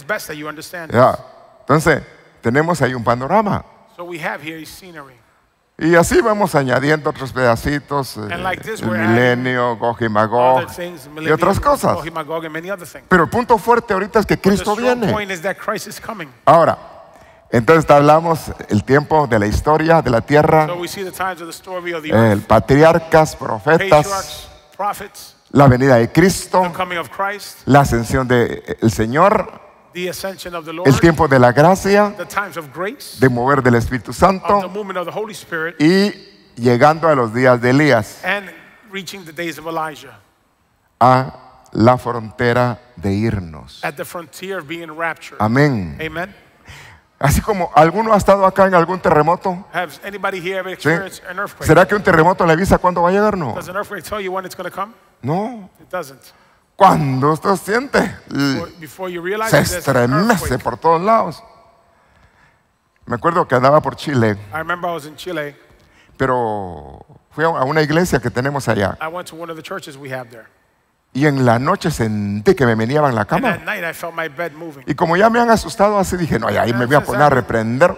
Entonces, tenemos ahí un panorama. Y así vamos añadiendo otros pedacitos, eh, el milenio, Gog y Magog y otras cosas. Pero el punto fuerte ahorita es que Cristo viene. Ahora, entonces hablamos el tiempo de la historia de la tierra, el patriarcas, profetas, la venida de Cristo, la ascensión del Señor, el tiempo de la gracia, de mover del Espíritu Santo y llegando a los días de Elías a la frontera de irnos. Amén. Así como alguno ha estado acá en algún terremoto. ¿Será que un terremoto le avisa cuándo va a llegar? No. No. Cuando usted siente, se estremece por todos lados. Me acuerdo que andaba por Chile. Pero fui a una iglesia que tenemos allá. Y en la noche sentí que me meneaban la cama. Y como ya me han asustado así, dije, no, ahí me voy a poner a reprender.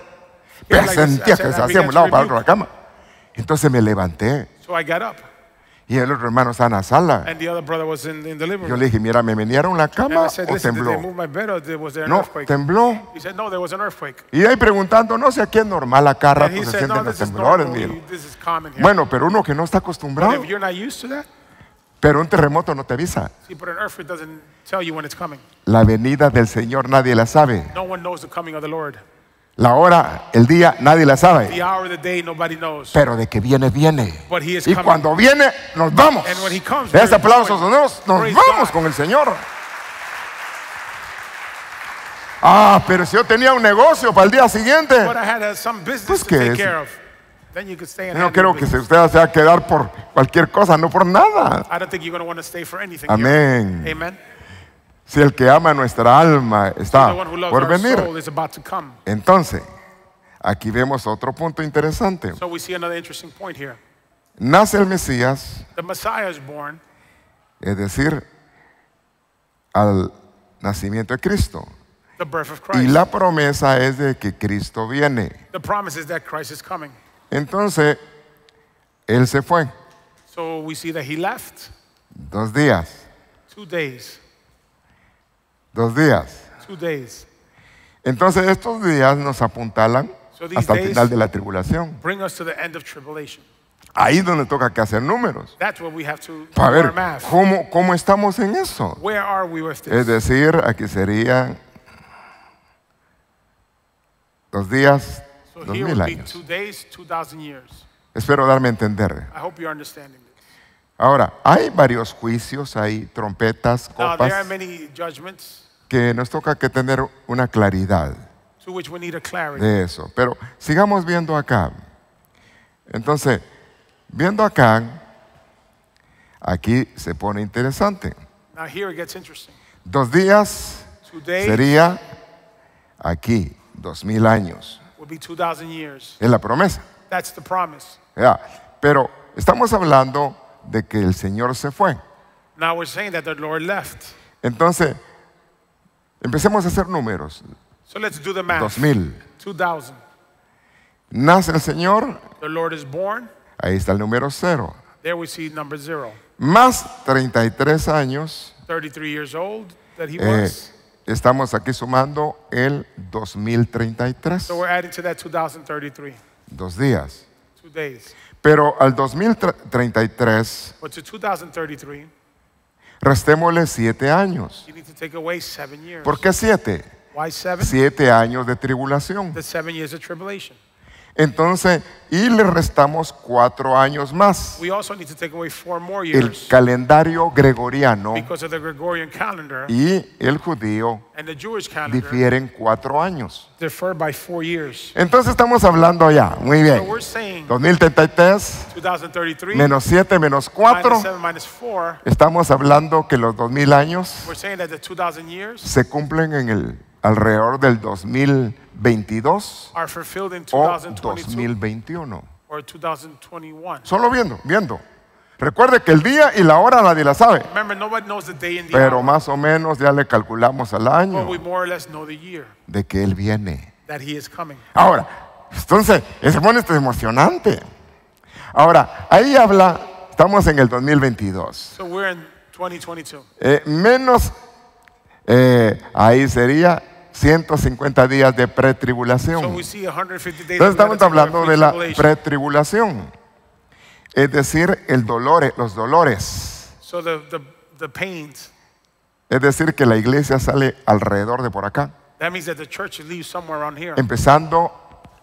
Pero sentía que se hacía un lado para otro la cama. Entonces me levanté. Y el otro hermano estaba en la sala. Yo le dije, mira, ¿me menearon la cama o tembló? No, tembló. Y ahí preguntando, no sé, aquí es normal acá, rato pues, se sienten temblores, Bueno, pero uno que no está acostumbrado, pero un terremoto no te avisa. La venida del Señor nadie la sabe. La hora, el día, nadie la sabe. Pero de que viene, viene. y cuando viene, nos vamos. ese este aplauso, nos, vamos con el Señor. Ah, pero si yo tenía un negocio para el día siguiente, uh, pues qué es? No creo que usted se va a quedar por cualquier cosa, no por nada. Amén. Si el que ama nuestra alma está por venir, entonces aquí vemos otro punto interesante. Nace el Mesías, es decir, al nacimiento de Cristo. Y la promesa es de que Cristo viene. Entonces, él se fue. Dos días. Dos días. Entonces estos días nos apuntalan hasta el final de la tribulación. Ahí es donde toca que hacer números. Para ver cómo, cómo estamos en eso. Es decir, aquí serían dos días, Espero darme a entender. Ahora, hay varios juicios, hay trompetas, copas, que nos toca que tener una claridad de eso. Pero sigamos viendo acá. Entonces, viendo acá, aquí se pone interesante. Dos días sería aquí, dos mil años. 2000 years. Es la promesa. That's the promise. Yeah. Pero estamos hablando de que el Señor se fue. Now we're saying that the Lord left. Entonces, empecemos a hacer números. So let's do the math. 2000. 2000. Nace el Señor. The Lord is born. Ahí está el número cero. There we see number zero. Más 33 años. 33 years old that he eh, was. Estamos aquí sumando el 2033. Dos días. Pero al 2033, restémosle siete años. ¿Por qué siete? Siete años de tribulación. Entonces, y le restamos cuatro años más. El calendario gregoriano y el judío difieren cuatro años. Entonces estamos hablando ya, muy bien. 2033 menos 7 menos 4. Estamos hablando que los 2000 años se cumplen en el alrededor del 2022 o 2021. Solo viendo, viendo. Recuerde que el día y la hora nadie la sabe. Pero más o menos ya le calculamos al año de que Él viene. Ahora, entonces, ese bueno es este emocionante. Ahora, ahí habla, estamos en el 2022. Eh, menos eh, ahí sería 150 días de pretribulación. Entonces estamos hablando de la pretribulación, es decir, el dolor, los dolores. Es decir, que la iglesia sale alrededor de por acá. Empezando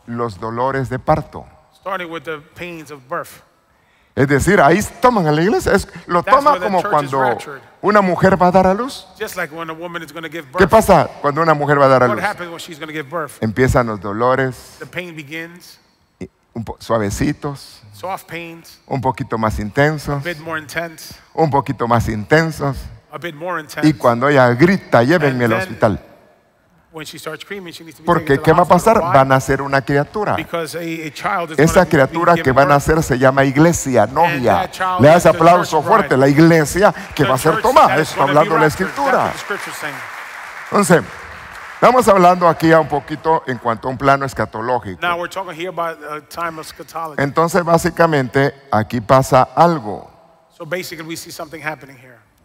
los dolores de parto. Es decir, ahí toman a la iglesia, lo toman como cuando una mujer va a dar a luz. ¿Qué pasa cuando una mujer va a dar a luz? Empiezan los dolores, suavecitos, un poquito más intensos, un poquito más intensos. Y cuando ella grita, llévenme al hospital. Porque ¿qué va a pasar? Van a ser una criatura. Esa criatura que van a ser se llama iglesia, novia. Le das aplauso fuerte, la iglesia que va a ser tomada. está hablando la escritura. Entonces, estamos hablando aquí un poquito en cuanto a un plano escatológico. Entonces, básicamente, aquí pasa algo.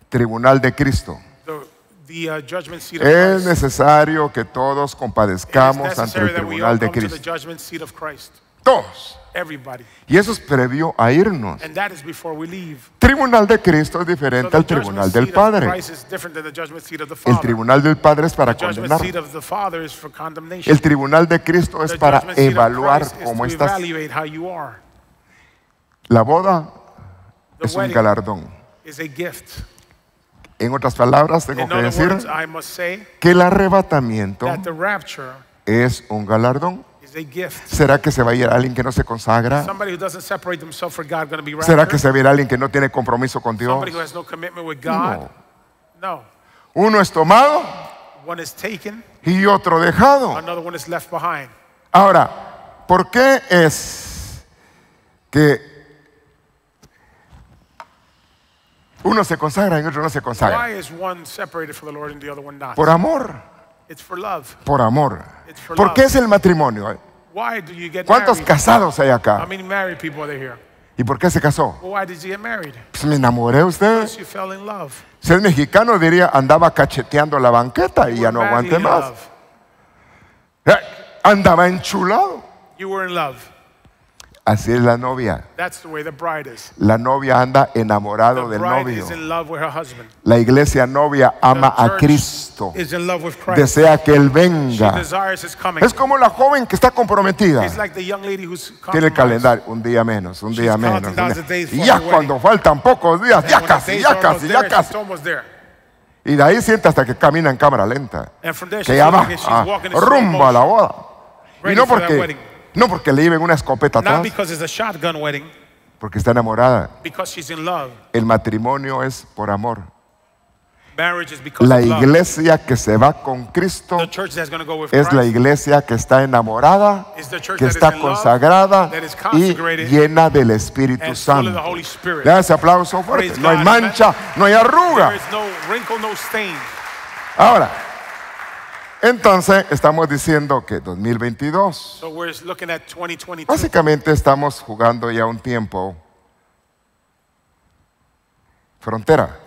Tribunal de Cristo. Es necesario que todos compadezcamos ante el tribunal de Cristo. Todos. Y eso es previo a irnos. El Tribunal de Cristo es diferente al tribunal del Padre. El tribunal del Padre es para condenar. El tribunal de Cristo es para evaluar cómo estás. La boda es un galardón. En otras palabras, tengo que decir que el arrebatamiento es un galardón. ¿Será que se va a ir alguien que no se consagra? ¿Será que se va a ir alguien que no tiene compromiso con Dios? No. Uno es tomado y otro dejado. Ahora, ¿por qué es que Uno se consagra y otro no se consagra. Por amor. Por amor. ¿Por qué es el matrimonio? Eh. ¿Cuántos casados hay acá? ¿Y por qué se casó? why did pues me enamoré usted. Si es mexicano diría andaba cacheteando la banqueta y ya no aguante más. Eh, andaba enchulado. You were Así es la novia. La novia anda enamorado del novio. La iglesia novia ama a Cristo. Desea que Él venga. Es como la joven que está comprometida. Tiene el calendario, un día menos, un día menos. Y ya cuando faltan pocos días, ya casi, ya casi, ya casi. Y de ahí siente hasta que camina en cámara lenta. Que ya va ah, rumbo a la boda. Y no porque no porque le lleven una escopeta atrás. Porque está enamorada. El matrimonio es por amor. la iglesia que se va con Cristo es la iglesia que está enamorada, que está consagrada y llena del Espíritu Santo. le ese aplauso fuerte. no hay mancha, no hay arruga. Ahora, entonces estamos diciendo que 2022. Básicamente estamos jugando ya un tiempo frontera.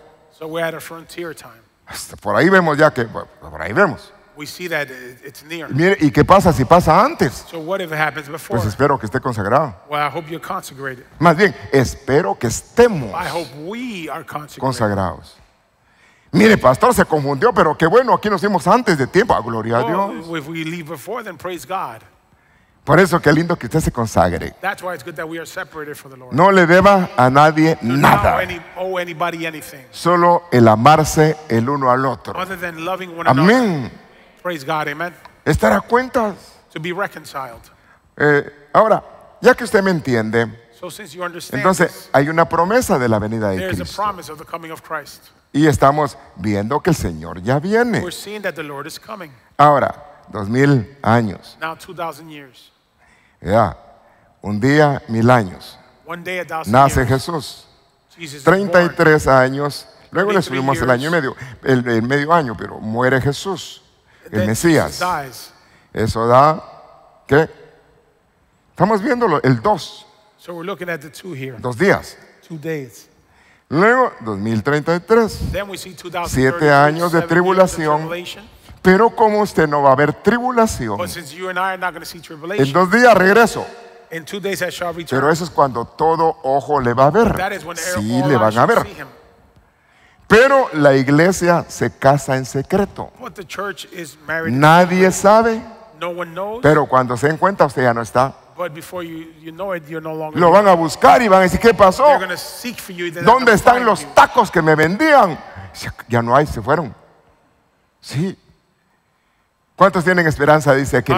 por ahí vemos ya que por ahí vemos. Y, mire, ¿Y qué pasa si pasa antes? Pues espero que esté consagrado. Más bien, espero que estemos consagrados. Mire, pastor, se confundió, pero qué bueno, aquí nos vimos antes de tiempo. Ah, gloria a oh, Dios. we before, praise God. Por eso qué lindo que usted se consagre. That's why it's good that we are the Lord. No le deba a nadie nada. Solo el amarse el uno al otro. Amén. Praise God, amen. Estar a cuentas. Eh, ahora, ya que usted me entiende, entonces, hay una promesa de la venida de Cristo. Y estamos viendo que el Señor ya viene. Ahora, dos mil años. Ya, un día, mil años. Nace Jesús. 33 años. Luego le subimos el año y medio, el, medio año, pero muere Jesús, el Mesías. Eso da, ¿qué? Estamos viéndolo, el 2. Dos días. Luego, 2033. siete años de tribulación. Pero como usted no va a ver tribulación, en dos días regreso. Pero eso es cuando todo ojo le va a ver. sí, le van a ver. Pero la iglesia se casa en secreto. Nadie sabe. Pero cuando se encuentra usted ya no está. Lo van a buscar y van a decir, ¿qué pasó? ¿Dónde están los tacos que me vendían? Ya no hay, se fueron. Sí. ¿Cuántos tienen esperanza, dice aquí?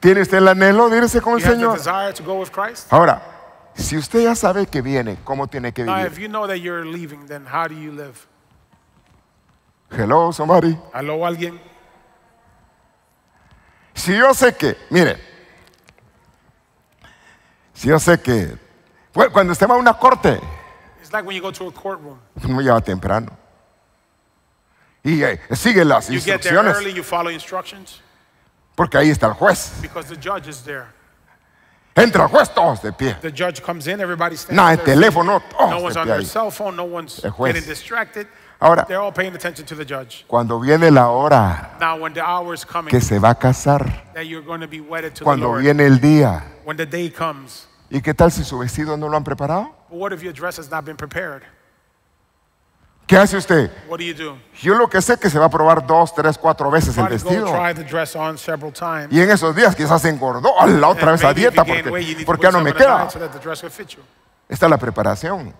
¿Tiene usted el anhelo de irse con el Señor? Ahora, si usted ya sabe que viene, ¿cómo tiene que vivir? Hello, somebody. alguien? Si yo sé que, mire, si yo sé que cuando usted va a una corte, It's like when you go to a no llega temprano. Y eh, sigue las you instrucciones. Early, you instructions. porque ahí está el juez. Because the judge is there. Entra el juez, todos de pie. The judge comes in, everybody stands no hay teléfono, todos no one's de pie. On their cell phone, no one's Getting distracted. Ahora, They're all paying attention to the judge. cuando viene la hora Now, when the hour is coming, que se va a casar, that you're going to be wedded to cuando the Lord, viene el día, when the day comes, ¿Y qué tal si su vestido no lo han preparado? ¿Qué hace usted? Yo lo que sé es que se va a probar dos, tres, cuatro veces el vestido. Y en esos días quizás se engordó a la otra vez a dieta porque, porque ya no me queda. Está la preparación,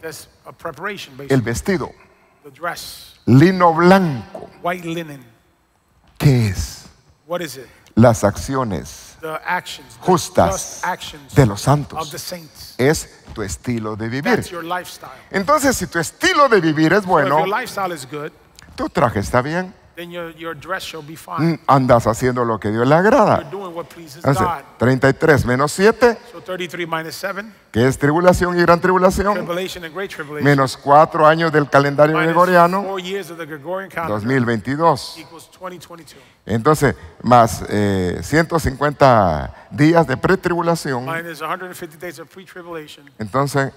el vestido. Lino blanco, ¿Qué es? Las acciones justas de los santos. Es tu estilo de vivir. Entonces, si tu estilo de vivir es bueno, tu traje está bien your, dress be fine. Mm, andas haciendo lo que Dios le agrada. 33 menos 7, que es tribulación y gran tribulación, menos 4 años del calendario gregoriano, 2022. Entonces, más eh, 150 días de pretribulación. Entonces,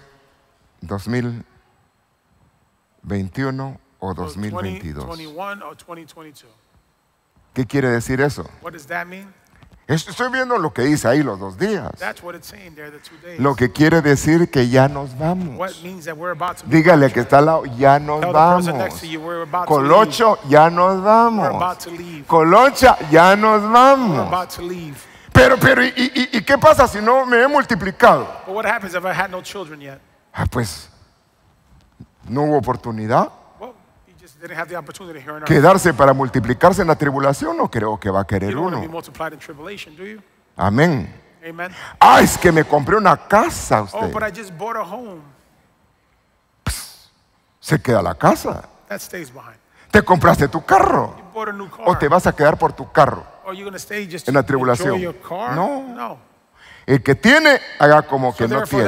2021 o 2022. ¿Qué quiere decir eso? Estoy viendo lo que dice ahí los dos días. Lo que quiere decir que ya nos vamos. Dígale que está al lado, ya nos vamos. Colocho, ya nos vamos. Colocha, ya nos vamos. Pero, pero, ¿y, qué pasa si no me he multiplicado? Ah, pues, no hubo oportunidad quedarse para multiplicarse en la tribulación, no creo que va a querer uno. Amén. Ah, es que me compré una casa oh, usted. se queda la casa. Te compraste tu carro. O te vas a quedar por tu carro. En la tribulación. No. El que tiene, haga como que no tiene.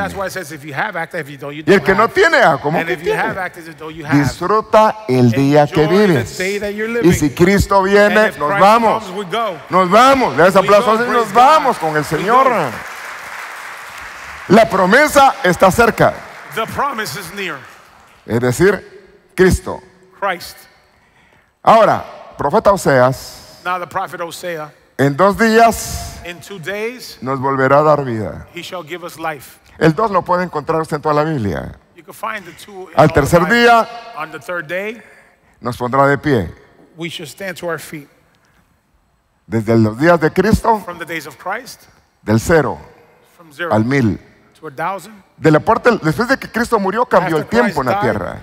y el que no tiene, haga como que tiene. Disfruta el día que vives. Y si Cristo viene, nos vamos. nos vamos. y nos vamos con el Señor. La promesa está cerca. Es decir, Cristo. Ahora, profeta Oseas. En dos días nos volverá a dar vida. El dos lo puede encontrar usted en toda la Biblia. Al tercer día nos pondrá de pie. Desde los días de Cristo, del cero al mil. después de que Cristo murió, cambió el tiempo en la tierra.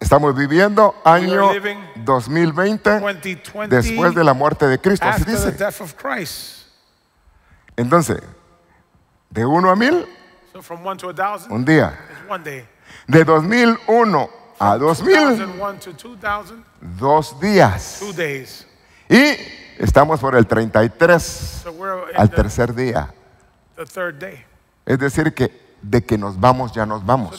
Estamos viviendo año 2020 después de la muerte de Cristo. Así dice. Entonces, de uno a 1000, un día. De 2001 a 2000, dos días. Y estamos por el 33 al tercer día. Es decir, que de que nos vamos, ya nos vamos.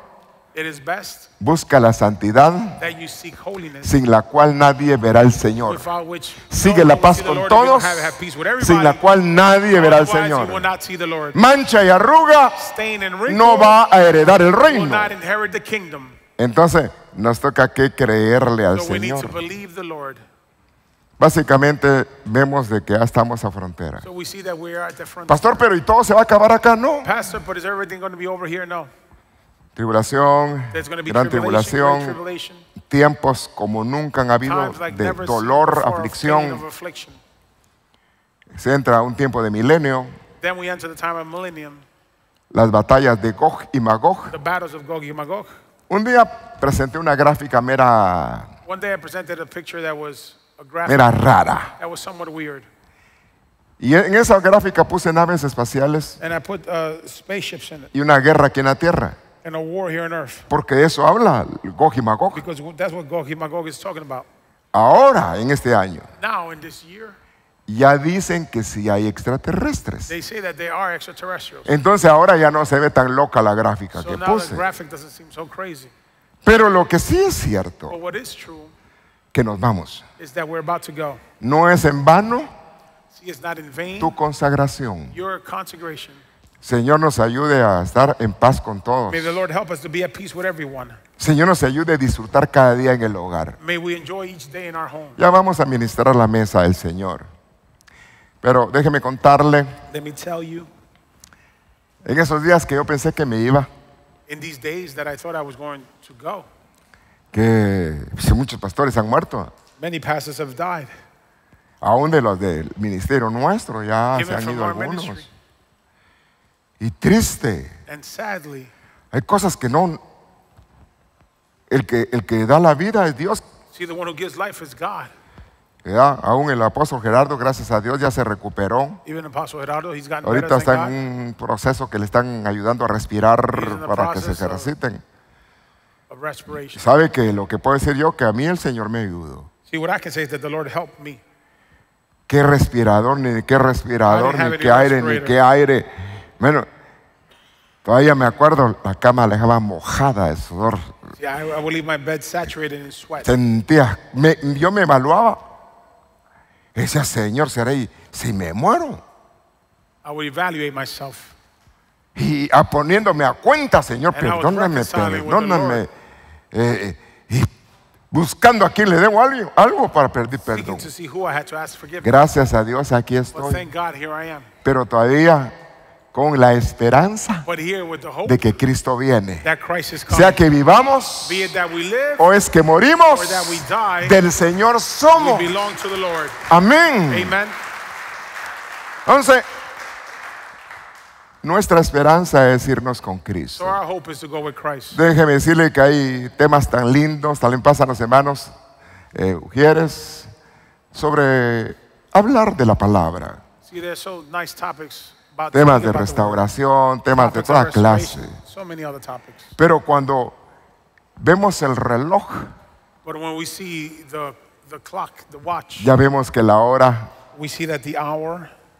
Busca la santidad sin la cual nadie verá al Señor. Sigue la paz con todos sin la cual nadie verá al Señor. Mancha y arruga no va a heredar el reino. Entonces nos toca que creerle al Señor. Básicamente vemos de que ya estamos a frontera. Pastor, pero ¿y todo se va a acabar acá? No. Tribulación, gran tribulación, tiempos como nunca han habido de dolor, aflicción. Se entra un tiempo de milenio. Las batallas de Gog y Magog. Un día presenté una gráfica mera, mera rara. Y en esa gráfica puse naves espaciales uh, y una guerra aquí en la Tierra in a war here on earth. Porque eso habla Gog y Magog. Because that's what Gog y Magog is talking about. Ahora, en este año. Now, in this year, ya dicen que sí hay extraterrestres. They say that they are extraterrestrials. Entonces ahora ya no se ve tan loca la gráfica so que now puse. The graphic doesn't seem so crazy. Pero lo que sí es cierto, But what is true, que nos vamos. Is that we're about to go. No es en vano See, it's not in vain, tu consagración. Your consecration Señor nos ayude a estar en paz con todos. Señor nos ayude a disfrutar cada día en el hogar. Ya vamos a ministrar la mesa del Señor. Pero déjeme contarle. En esos días que yo pensé que me iba. Que muchos pastores han muerto. Aún de los del ministerio nuestro ya se han ido algunos y triste. Hay cosas que no... El que, el que da la vida es Dios. aún el apóstol Gerardo, gracias a Dios, ya se recuperó. Ahorita está en un proceso que le están ayudando a respirar para que se ejerciten. Sabe que lo que puedo decir yo, que a mí el Señor me ayudó. Qué respirador, ni qué respirador, ni qué aire, ni qué aire. Bueno, todavía me acuerdo, la cama la dejaba mojada de sudor. Sentía, yo me evaluaba. Ese Señor, seré si me muero. Y poniéndome a cuenta, Señor, perdóname, perdóname. Eh, eh, y buscando a quien le debo algo, algo para pedir perdón. Gracias a Dios, aquí estoy. Pero todavía con la esperanza de que Cristo viene. Sea que vivamos o es que morimos, del Señor somos. Amén. Entonces, nuestra esperanza es irnos con Cristo. Déjeme decirle que hay temas tan lindos, también pasan los hermanos eh, sobre hablar de la palabra. See, temas de restauración, temas de toda clase. Pero cuando vemos el reloj, ya vemos que la hora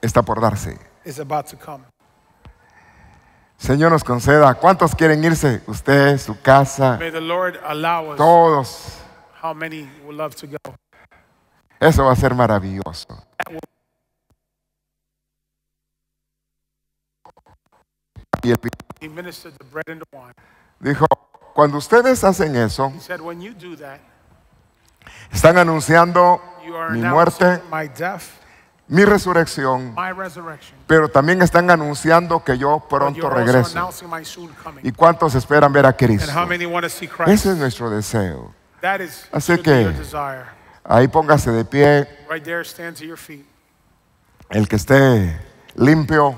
está por darse. Señor nos conceda, ¿cuántos quieren irse? Usted, su casa, todos. Eso va a ser maravilloso. y Dijo, cuando ustedes hacen eso, están anunciando mi muerte, mi resurrección, pero también están anunciando que yo pronto regreso. ¿Y cuántos esperan ver a Cristo? Ese es nuestro deseo. Así que ahí póngase de pie. El que esté limpio.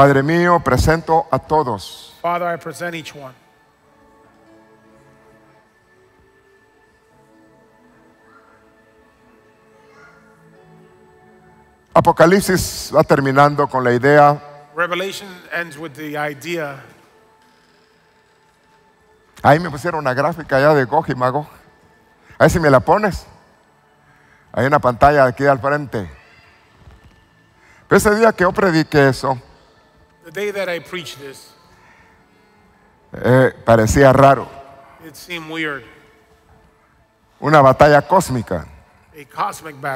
Padre mío, presento a todos. Father, I present each one. Apocalipsis va terminando con la idea. Revelation ends with the idea. Ahí me pusieron una gráfica ya de Goji Mago. Ahí si me la pones. Hay una pantalla aquí al frente. ese día que yo prediqué eso, The day that I preached this, eh, parecía raro. It weird. Una batalla cósmica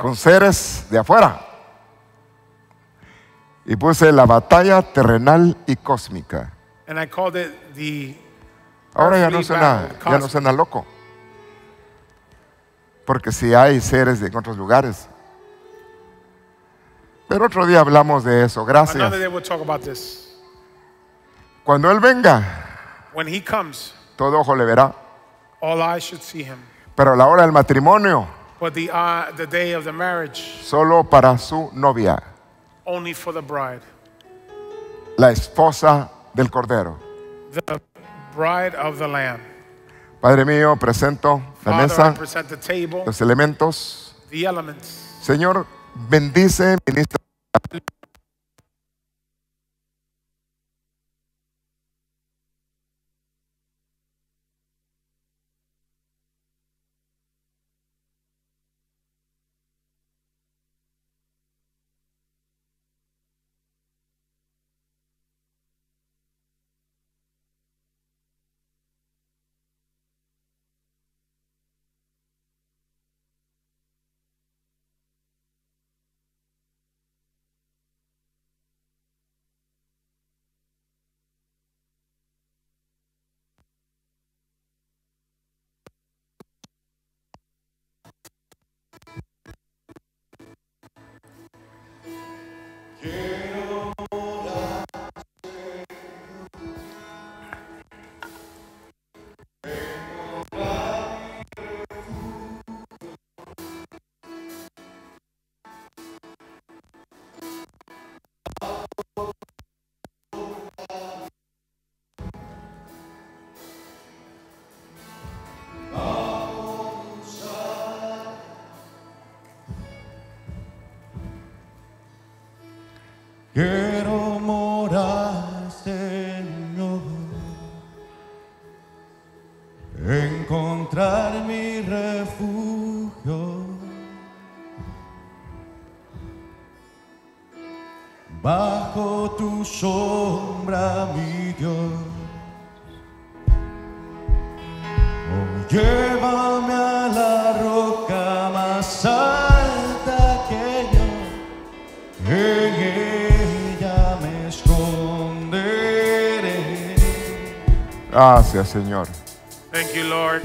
con seres de afuera. Y puse la batalla terrenal y cósmica. And I called it the Ahora ya no suena, ya no loco. Porque si hay seres de otros lugares. Pero otro día hablamos de eso. Gracias. Cuando Él venga, When he comes, todo ojo le verá. all eyes should see him. Pero a la hora del matrimonio, But the, uh, the day of the marriage, solo para su novia, only for the bride. la esposa del Cordero. The bride of the Lamb. Padre mío, presento la I mesa, present the table, los elementos. the elements. Señor, bendice, ministra Gracias, Señor. Thank you, Lord.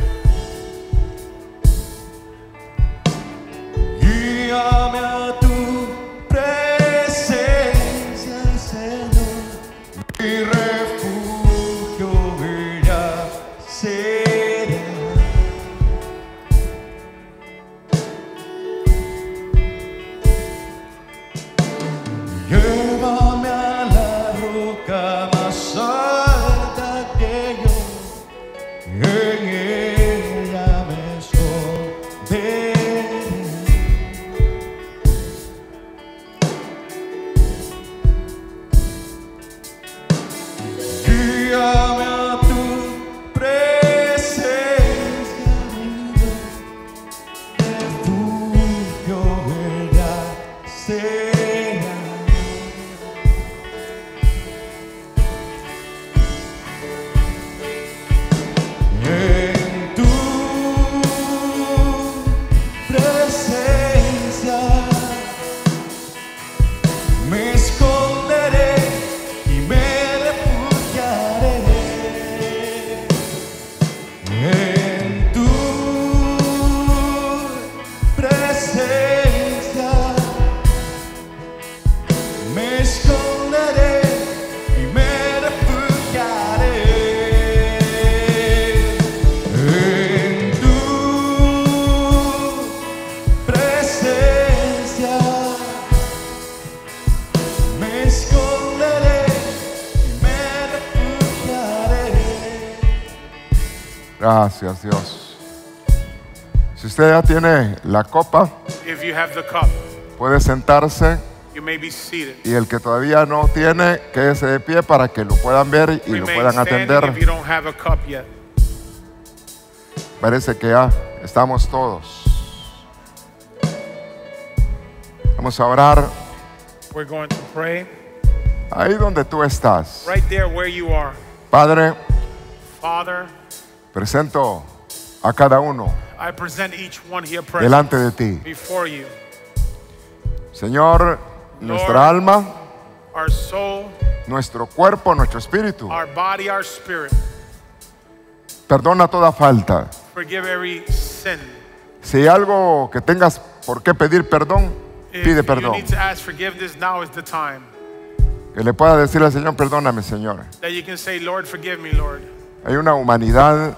tiene la copa, puede sentarse. Y el que todavía no tiene, quédese de pie para que lo puedan ver y lo puedan atender. Parece que ya estamos todos. Vamos a orar. Ahí donde tú estás. Padre, presento a cada uno I present each one here present delante de ti. Señor, nuestra alma, nuestro cuerpo, nuestro espíritu. Perdona toda falta. Si hay algo que tengas por qué pedir perdón, pide perdón. Que le pueda decir al Señor, perdóname, Señor. Hay una humanidad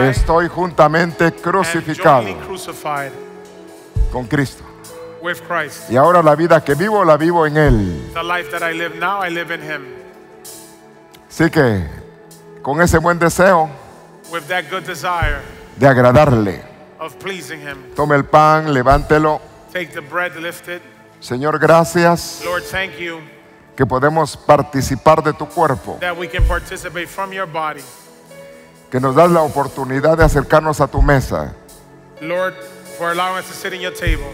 Estoy juntamente crucificado con Cristo. Y ahora la vida que vivo, la vivo en Él. Así que, con ese buen deseo de agradarle, tome el pan, levántelo. Señor, gracias que podemos participar de tu cuerpo que nos das la oportunidad de acercarnos a tu mesa. Lord, for allowing us to sit in your table.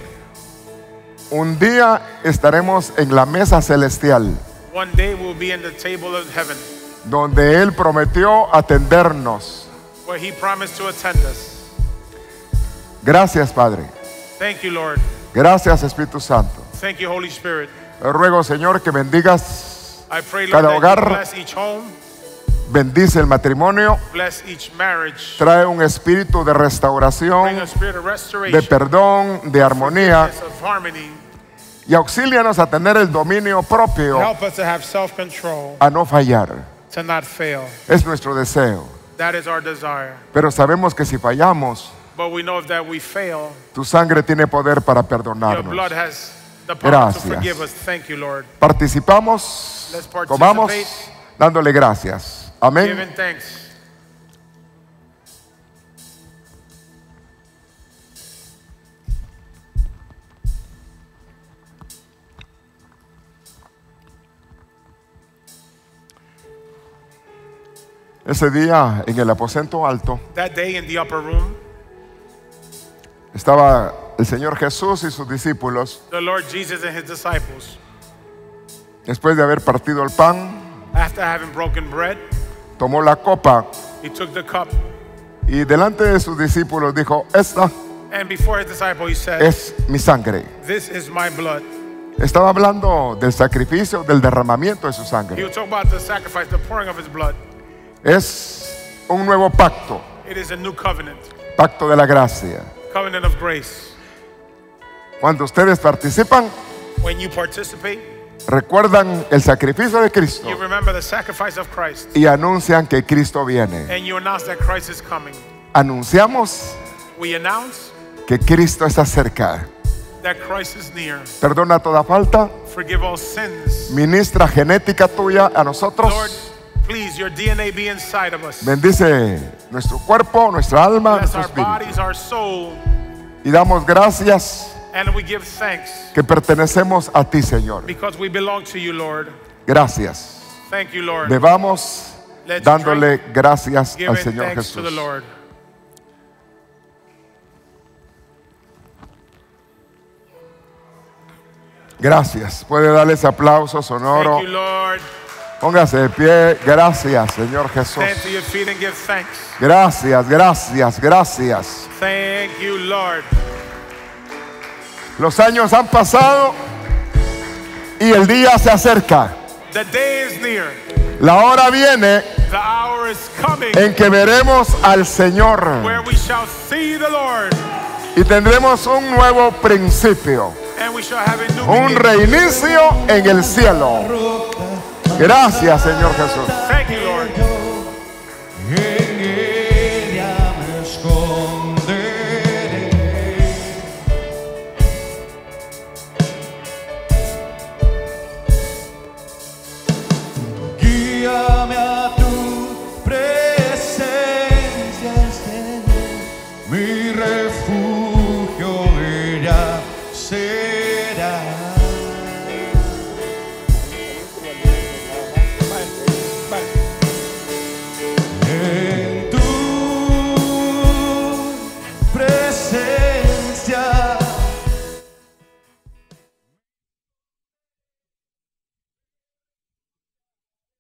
Un día estaremos en la mesa celestial. One day we'll be in the table of heaven. Donde él prometió atendernos. Where he promised to attend us. Gracias, Padre. Thank you, Lord. Gracias, Espíritu Santo. Thank you, Holy Spirit. Ruego, Señor, que bendigas I pray, Lord, cada hogar. That you bless each home bendice el matrimonio, trae un espíritu de restauración, de perdón, de armonía. y auxílianos a tener el dominio propio, a no fallar. Es nuestro deseo. Pero sabemos que si fallamos, tu sangre tiene poder para perdonarnos. gracias. Participamos, comamos, dándole gracias. Amén. Ese día en el aposento alto That day in the upper room, estaba el Señor Jesús y sus discípulos. The Lord Jesus and his disciples, después de haber partido el pan, after having broken bread, tomó la copa y delante de sus discípulos dijo, esta es mi sangre. Estaba hablando del sacrificio, del derramamiento de su sangre. Es un nuevo pacto, pacto de la gracia. Cuando ustedes participan, recuerdan el sacrificio de Cristo y anuncian que Cristo viene. Anunciamos que Cristo está cerca. Perdona toda falta. Ministra genética tuya a nosotros. Bendice nuestro cuerpo, nuestra alma, nuestro Y damos gracias que pertenecemos a ti, Señor. Gracias. Debamos dándole gracias al Señor Jesús. Gracias. Puede darles aplauso sonoro. Póngase de pie. Gracias, Señor Jesús. Gracias, gracias, gracias. Thank you, los años han pasado y el día se acerca. La hora viene en que veremos al Señor y tendremos un nuevo principio, un reinicio en el cielo. Gracias Señor Jesús.